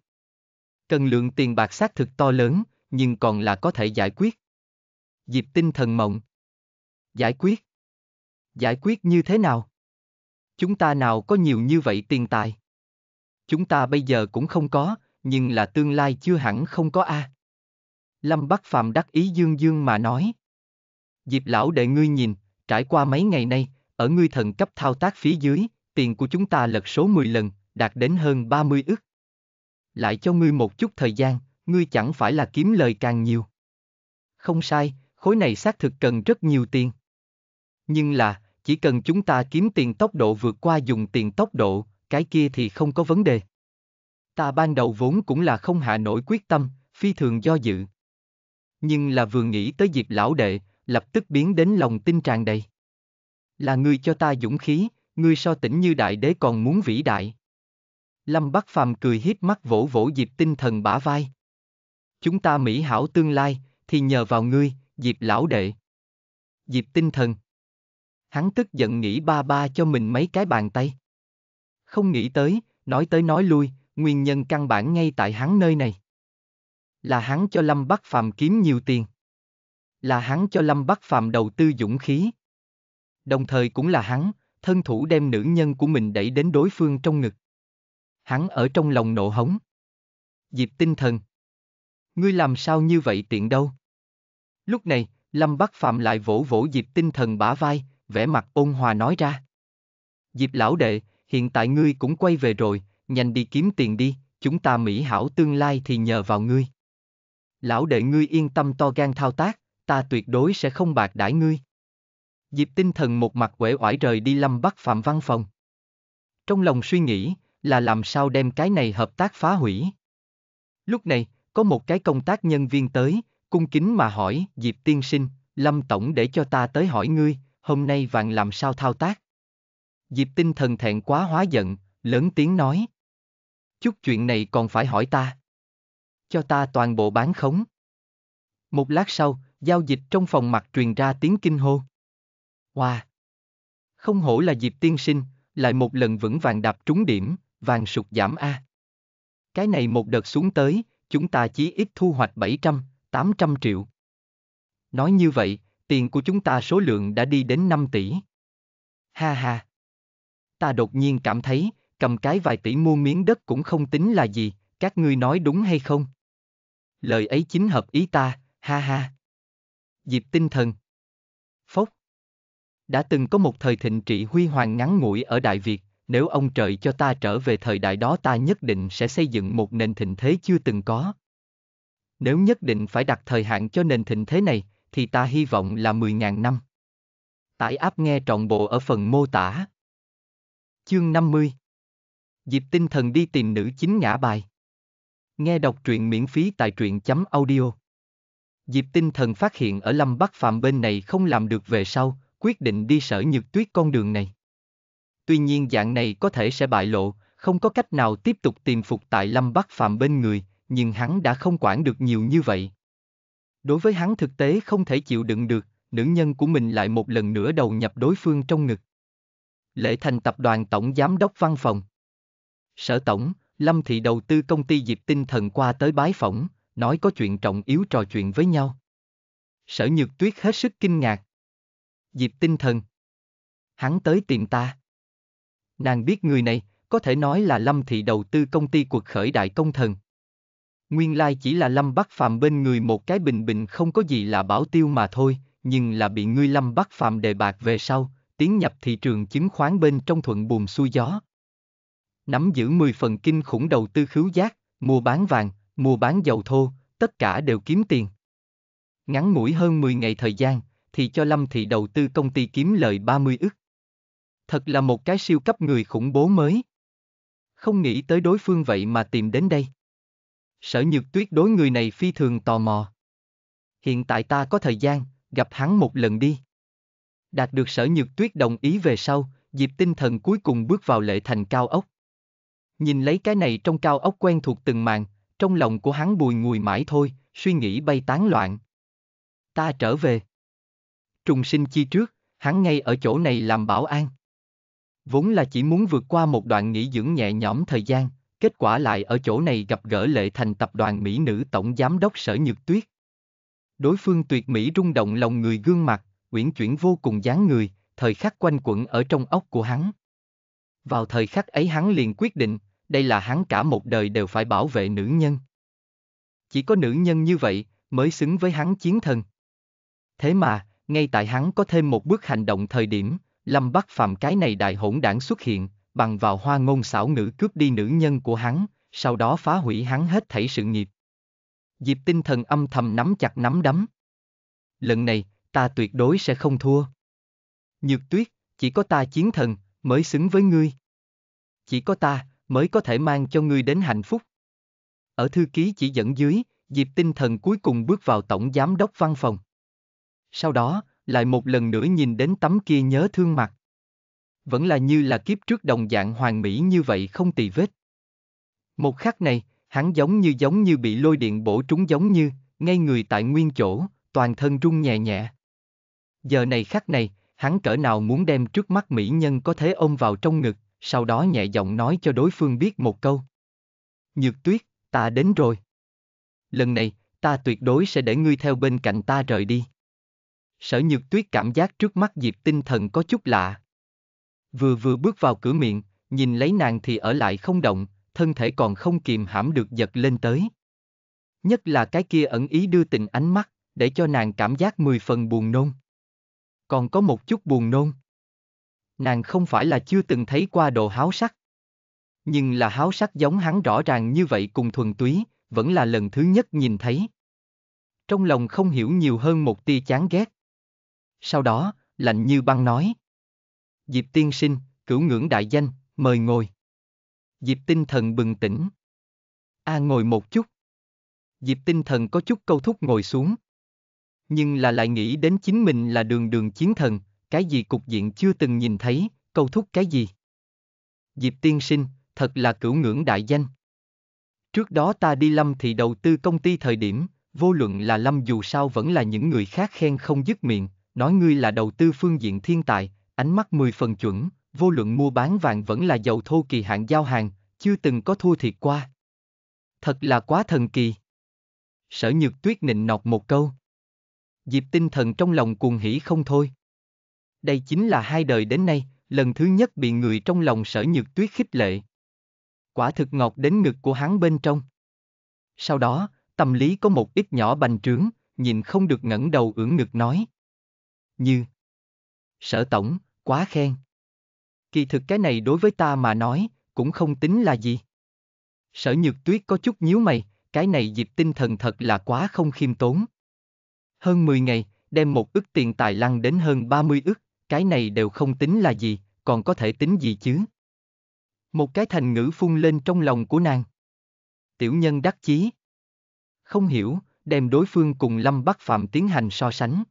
Cần lượng tiền bạc xác thực to lớn, nhưng còn là có thể giải quyết. Diệp tinh thần mộng. Giải quyết. Giải quyết như thế nào? Chúng ta nào có nhiều như vậy tiền tài? Chúng ta bây giờ cũng không có, nhưng là tương lai chưa hẳn không có a. À. Lâm Bắc Phàm đắc ý dương dương mà nói. Diệp lão đệ ngươi nhìn, trải qua mấy ngày nay, ở ngươi thần cấp thao tác phía dưới, tiền của chúng ta lật số 10 lần, đạt đến hơn 30 ức. Lại cho ngươi một chút thời gian, ngươi chẳng phải là kiếm lời càng nhiều. Không sai, khối này xác thực cần rất nhiều tiền. Nhưng là, chỉ cần chúng ta kiếm tiền tốc độ vượt qua dùng tiền tốc độ, cái kia thì không có vấn đề. Ta ban đầu vốn cũng là không hạ nổi quyết tâm, phi thường do dự. Nhưng là vừa nghĩ tới Diệp lão đệ, lập tức biến đến lòng tin tràn đầy. Là ngươi cho ta dũng khí, ngươi so tỉnh như đại đế còn muốn vĩ đại. Lâm Bắc Phàm cười hít mắt vỗ vỗ Diệp tinh thần bả vai. Chúng ta mỹ hảo tương lai, thì nhờ vào ngươi, Diệp lão đệ. Diệp tinh thần. Hắn tức giận nghĩ ba ba cho mình mấy cái bàn tay không nghĩ tới, nói tới nói lui, nguyên nhân căn bản ngay tại hắn nơi này. Là hắn cho Lâm Bắc Phàm kiếm nhiều tiền. Là hắn cho Lâm Bắc Phàm đầu tư dũng khí. Đồng thời cũng là hắn, thân thủ đem nữ nhân của mình đẩy đến đối phương trong ngực. Hắn ở trong lòng nộ hống. Diệp tinh thần. Ngươi làm sao như vậy tiện đâu? Lúc này, Lâm Bắc Phạm lại vỗ vỗ Diệp tinh thần bả vai, vẻ mặt ôn hòa nói ra. Diệp lão đệ, hiện tại ngươi cũng quay về rồi, nhanh đi kiếm tiền đi, chúng ta mỹ hảo tương lai thì nhờ vào ngươi. Lão đệ ngươi yên tâm to gan thao tác, ta tuyệt đối sẽ không bạc đãi ngươi. Diệp tinh thần một mặt quể oải rời đi lâm bắc phạm văn phòng. Trong lòng suy nghĩ, là làm sao đem cái này hợp tác phá hủy. Lúc này, có một cái công tác nhân viên tới, cung kính mà hỏi, Diệp tiên sinh, Lâm Tổng để cho ta tới hỏi ngươi, hôm nay vạn làm sao thao tác. Diệp tinh thần thẹn quá hóa giận, lớn tiếng nói. Chút chuyện này còn phải hỏi ta. Cho ta toàn bộ bán khống. Một lát sau, giao dịch trong phòng mặt truyền ra tiếng kinh hô. Hoa! Wow. Không hổ là Diệp tiên sinh, lại một lần vững vàng đạp trúng điểm, vàng sụt giảm A. Cái này một đợt xuống tới, chúng ta chỉ ít thu hoạch 700, 800 triệu. Nói như vậy, tiền của chúng ta số lượng đã đi đến 5 tỷ. Ha ha! ta đột nhiên cảm thấy, cầm cái vài tỷ mua miếng đất cũng không tính là gì, các ngươi nói đúng hay không? Lời ấy chính hợp ý ta, ha ha. Diệp tinh thần. Phốc. Đã từng có một thời thịnh trị huy hoàng ngắn ngủi ở Đại Việt, nếu ông trời cho ta trở về thời đại đó ta nhất định sẽ xây dựng một nền thịnh thế chưa từng có. Nếu nhất định phải đặt thời hạn cho nền thịnh thế này, thì ta hy vọng là 10.000 năm. Tải áp nghe trọn bộ ở phần mô tả. Chương 50 Diệp tinh thần đi tìm nữ chính ngã bài. Nghe đọc truyện miễn phí tại truyện chấm audio. Diệp tinh thần phát hiện ở Lâm Bắc Phạm bên này không làm được về sau, quyết định đi sở nhược tuyết con đường này. Tuy nhiên dạng này có thể sẽ bại lộ, không có cách nào tiếp tục tìm phục tại Lâm Bắc Phạm bên người, nhưng hắn đã không quản được nhiều như vậy. Đối với hắn thực tế không thể chịu đựng được, nữ nhân của mình lại một lần nữa đầu nhập đối phương trong ngực. Lễ Thành Tập đoàn Tổng Giám đốc Văn phòng. Sở Tổng, Lâm Thị đầu tư công ty Diệp Tinh Thần qua tới bái phỏng, nói có chuyện trọng yếu trò chuyện với nhau. Sở Nhược Tuyết hết sức kinh ngạc. Diệp Tinh Thần. Hắn tới tìm ta. Nàng biết người này, có thể nói là Lâm Thị đầu tư công ty cuộc khởi đại công thần. Nguyên lai chỉ là Lâm Bắc Phàm bên người một cái bình bình không có gì là bảo tiêu mà thôi, nhưng là bị ngươi Lâm Bắc Phàm đề bạc về sau, tiến nhập thị trường chứng khoán bên trong thuận buồm xuôi gió. Nắm giữ 10 phần kinh khủng đầu tư khứu giác, mua bán vàng, mua bán dầu thô, tất cả đều kiếm tiền. Ngắn mũi hơn 10 ngày thời gian, thì cho Lâm Thị đầu tư công ty kiếm lời 30 ức. Thật là một cái siêu cấp người khủng bố mới. Không nghĩ tới đối phương vậy mà tìm đến đây. Sở nhược tuyết đối người này phi thường tò mò. Hiện tại ta có thời gian, gặp hắn một lần đi. Đạt được sở nhược tuyết đồng ý về sau, Diệp tinh thần cuối cùng bước vào lệ thành cao ốc. Nhìn lấy cái này trong cao ốc quen thuộc từng màn, trong lòng của hắn bùi ngùi mãi thôi, suy nghĩ bay tán loạn. Ta trở về. Trùng sinh chi trước, hắn ngay ở chỗ này làm bảo an. Vốn là chỉ muốn vượt qua một đoạn nghỉ dưỡng nhẹ nhõm thời gian, kết quả lại ở chỗ này gặp gỡ lệ thành tập đoàn Mỹ nữ tổng giám đốc sở nhược tuyết. Đối phương tuyệt Mỹ rung động lòng người gương mặt, uyển chuyển vô cùng dáng người, thời khắc quanh quẩn ở trong óc của hắn. Vào thời khắc ấy hắn liền quyết định, đây là hắn cả một đời đều phải bảo vệ nữ nhân. Chỉ có nữ nhân như vậy mới xứng với hắn chiến thần. Thế mà, ngay tại hắn có thêm một bước hành động thời điểm, Lâm Bắc Phàm cái này đại hỗn đảng xuất hiện, bằng vào hoa ngôn xảo ngữ cướp đi nữ nhân của hắn, sau đó phá hủy hắn hết thảy sự nghiệp. Diệp tinh thần âm thầm nắm chặt nắm đấm. Lần này, ta tuyệt đối sẽ không thua. Nhược tuyết, chỉ có ta chiến thần, mới xứng với ngươi. Chỉ có ta, mới có thể mang cho ngươi đến hạnh phúc. Ở thư ký chỉ dẫn dưới, Diệp tinh thần cuối cùng bước vào tổng giám đốc văn phòng. Sau đó, lại một lần nữa nhìn đến tấm kia nhớ thương mặt. Vẫn là như là kiếp trước đồng dạng hoàng mỹ như vậy không tì vết. Một khắc này, hắn giống như giống như bị lôi điện bổ trúng giống như, ngay người tại nguyên chỗ, toàn thân rung nhẹ nhẹ. Giờ này khắc này, hắn cỡ nào muốn đem trước mắt mỹ nhân có thế ôm vào trong ngực, sau đó nhẹ giọng nói cho đối phương biết một câu. Nhược tuyết, ta đến rồi. Lần này, ta tuyệt đối sẽ để ngươi theo bên cạnh ta rời đi. Sở nhược tuyết cảm giác trước mắt Diệp tinh thần có chút lạ. Vừa vừa bước vào cửa miệng, nhìn lấy nàng thì ở lại không động, thân thể còn không kìm hãm được giật lên tới. Nhất là cái kia ẩn ý đưa tình ánh mắt, để cho nàng cảm giác mười phần buồn nôn còn có một chút buồn nôn. Nàng không phải là chưa từng thấy qua đồ háo sắc. Nhưng là háo sắc giống hắn rõ ràng như vậy cùng thuần túy, vẫn là lần thứ nhất nhìn thấy. Trong lòng không hiểu nhiều hơn một tia chán ghét. Sau đó, lạnh như băng nói. Diệp tiên sinh, cửu ngưỡng đại danh, mời ngồi. Diệp tinh thần bừng tỉnh. A à, ngồi một chút. Diệp tinh thần có chút câu thúc ngồi xuống nhưng là lại nghĩ đến chính mình là đường đường chiến thần, cái gì cục diện chưa từng nhìn thấy, câu thúc cái gì. Diệp tiên sinh, thật là cửu ngưỡng đại danh. Trước đó ta đi lâm thì đầu tư công ty thời điểm, vô luận là lâm dù sao vẫn là những người khác khen không dứt miệng, nói ngươi là đầu tư phương diện thiên tài, ánh mắt mười phần chuẩn, vô luận mua bán vàng vẫn là giàu thô kỳ hạn giao hàng, chưa từng có thua thiệt qua. Thật là quá thần kỳ. Sở nhược tuyết nịnh nọt một câu. Diệp tinh thần trong lòng cuồng hỉ không thôi. Đây chính là hai đời đến nay, lần thứ nhất bị người trong lòng sở nhược tuyết khích lệ. Quả thực ngọt đến ngực của hắn bên trong. Sau đó, tâm lý có một ít nhỏ bành trướng, nhìn không được ngẩng đầu ưỡn ngực nói. Như Sở tổng, quá khen. Kỳ thực cái này đối với ta mà nói, cũng không tính là gì. Sở nhược tuyết có chút nhíu mày, cái này dịp tinh thần thật là quá không khiêm tốn. Hơn 10 ngày, đem một ức tiền tài lăng đến hơn 30 ức, cái này đều không tính là gì, còn có thể tính gì chứ? Một cái thành ngữ phun lên trong lòng của nàng. Tiểu nhân đắc chí. Không hiểu, đem đối phương cùng Lâm Bắc Phạm tiến hành so sánh.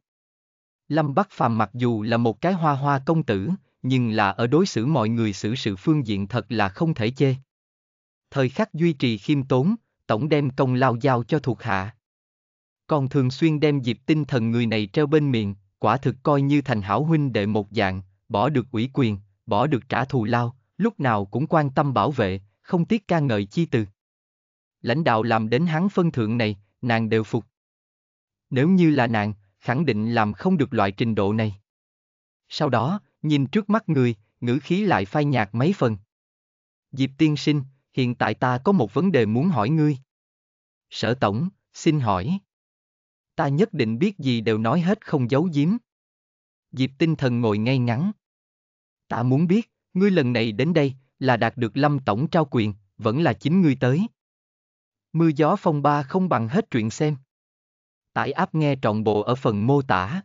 Lâm Bắc phạm mặc dù là một cái hoa hoa công tử, nhưng là ở đối xử mọi người xử sự phương diện thật là không thể chê. Thời khắc duy trì khiêm tốn, tổng đem công lao giao cho thuộc hạ con thường xuyên đem dịp tinh thần người này treo bên miệng, quả thực coi như thành hảo huynh đệ một dạng, bỏ được ủy quyền, bỏ được trả thù lao, lúc nào cũng quan tâm bảo vệ, không tiếc ca ngợi chi từ. Lãnh đạo làm đến hắn phân thượng này, nàng đều phục. Nếu như là nàng, khẳng định làm không được loại trình độ này. Sau đó, nhìn trước mắt người, ngữ khí lại phai nhạt mấy phần. Diệp tiên sinh, hiện tại ta có một vấn đề muốn hỏi ngươi. Sở tổng, xin hỏi ta nhất định biết gì đều nói hết không giấu giếm. Diệp tinh thần ngồi ngay ngắn. Ta muốn biết, ngươi lần này đến đây, là đạt được lâm tổng trao quyền, vẫn là chính ngươi tới. Mưa gió phong ba không bằng hết chuyện xem. Tải áp nghe trọn bộ ở phần mô tả.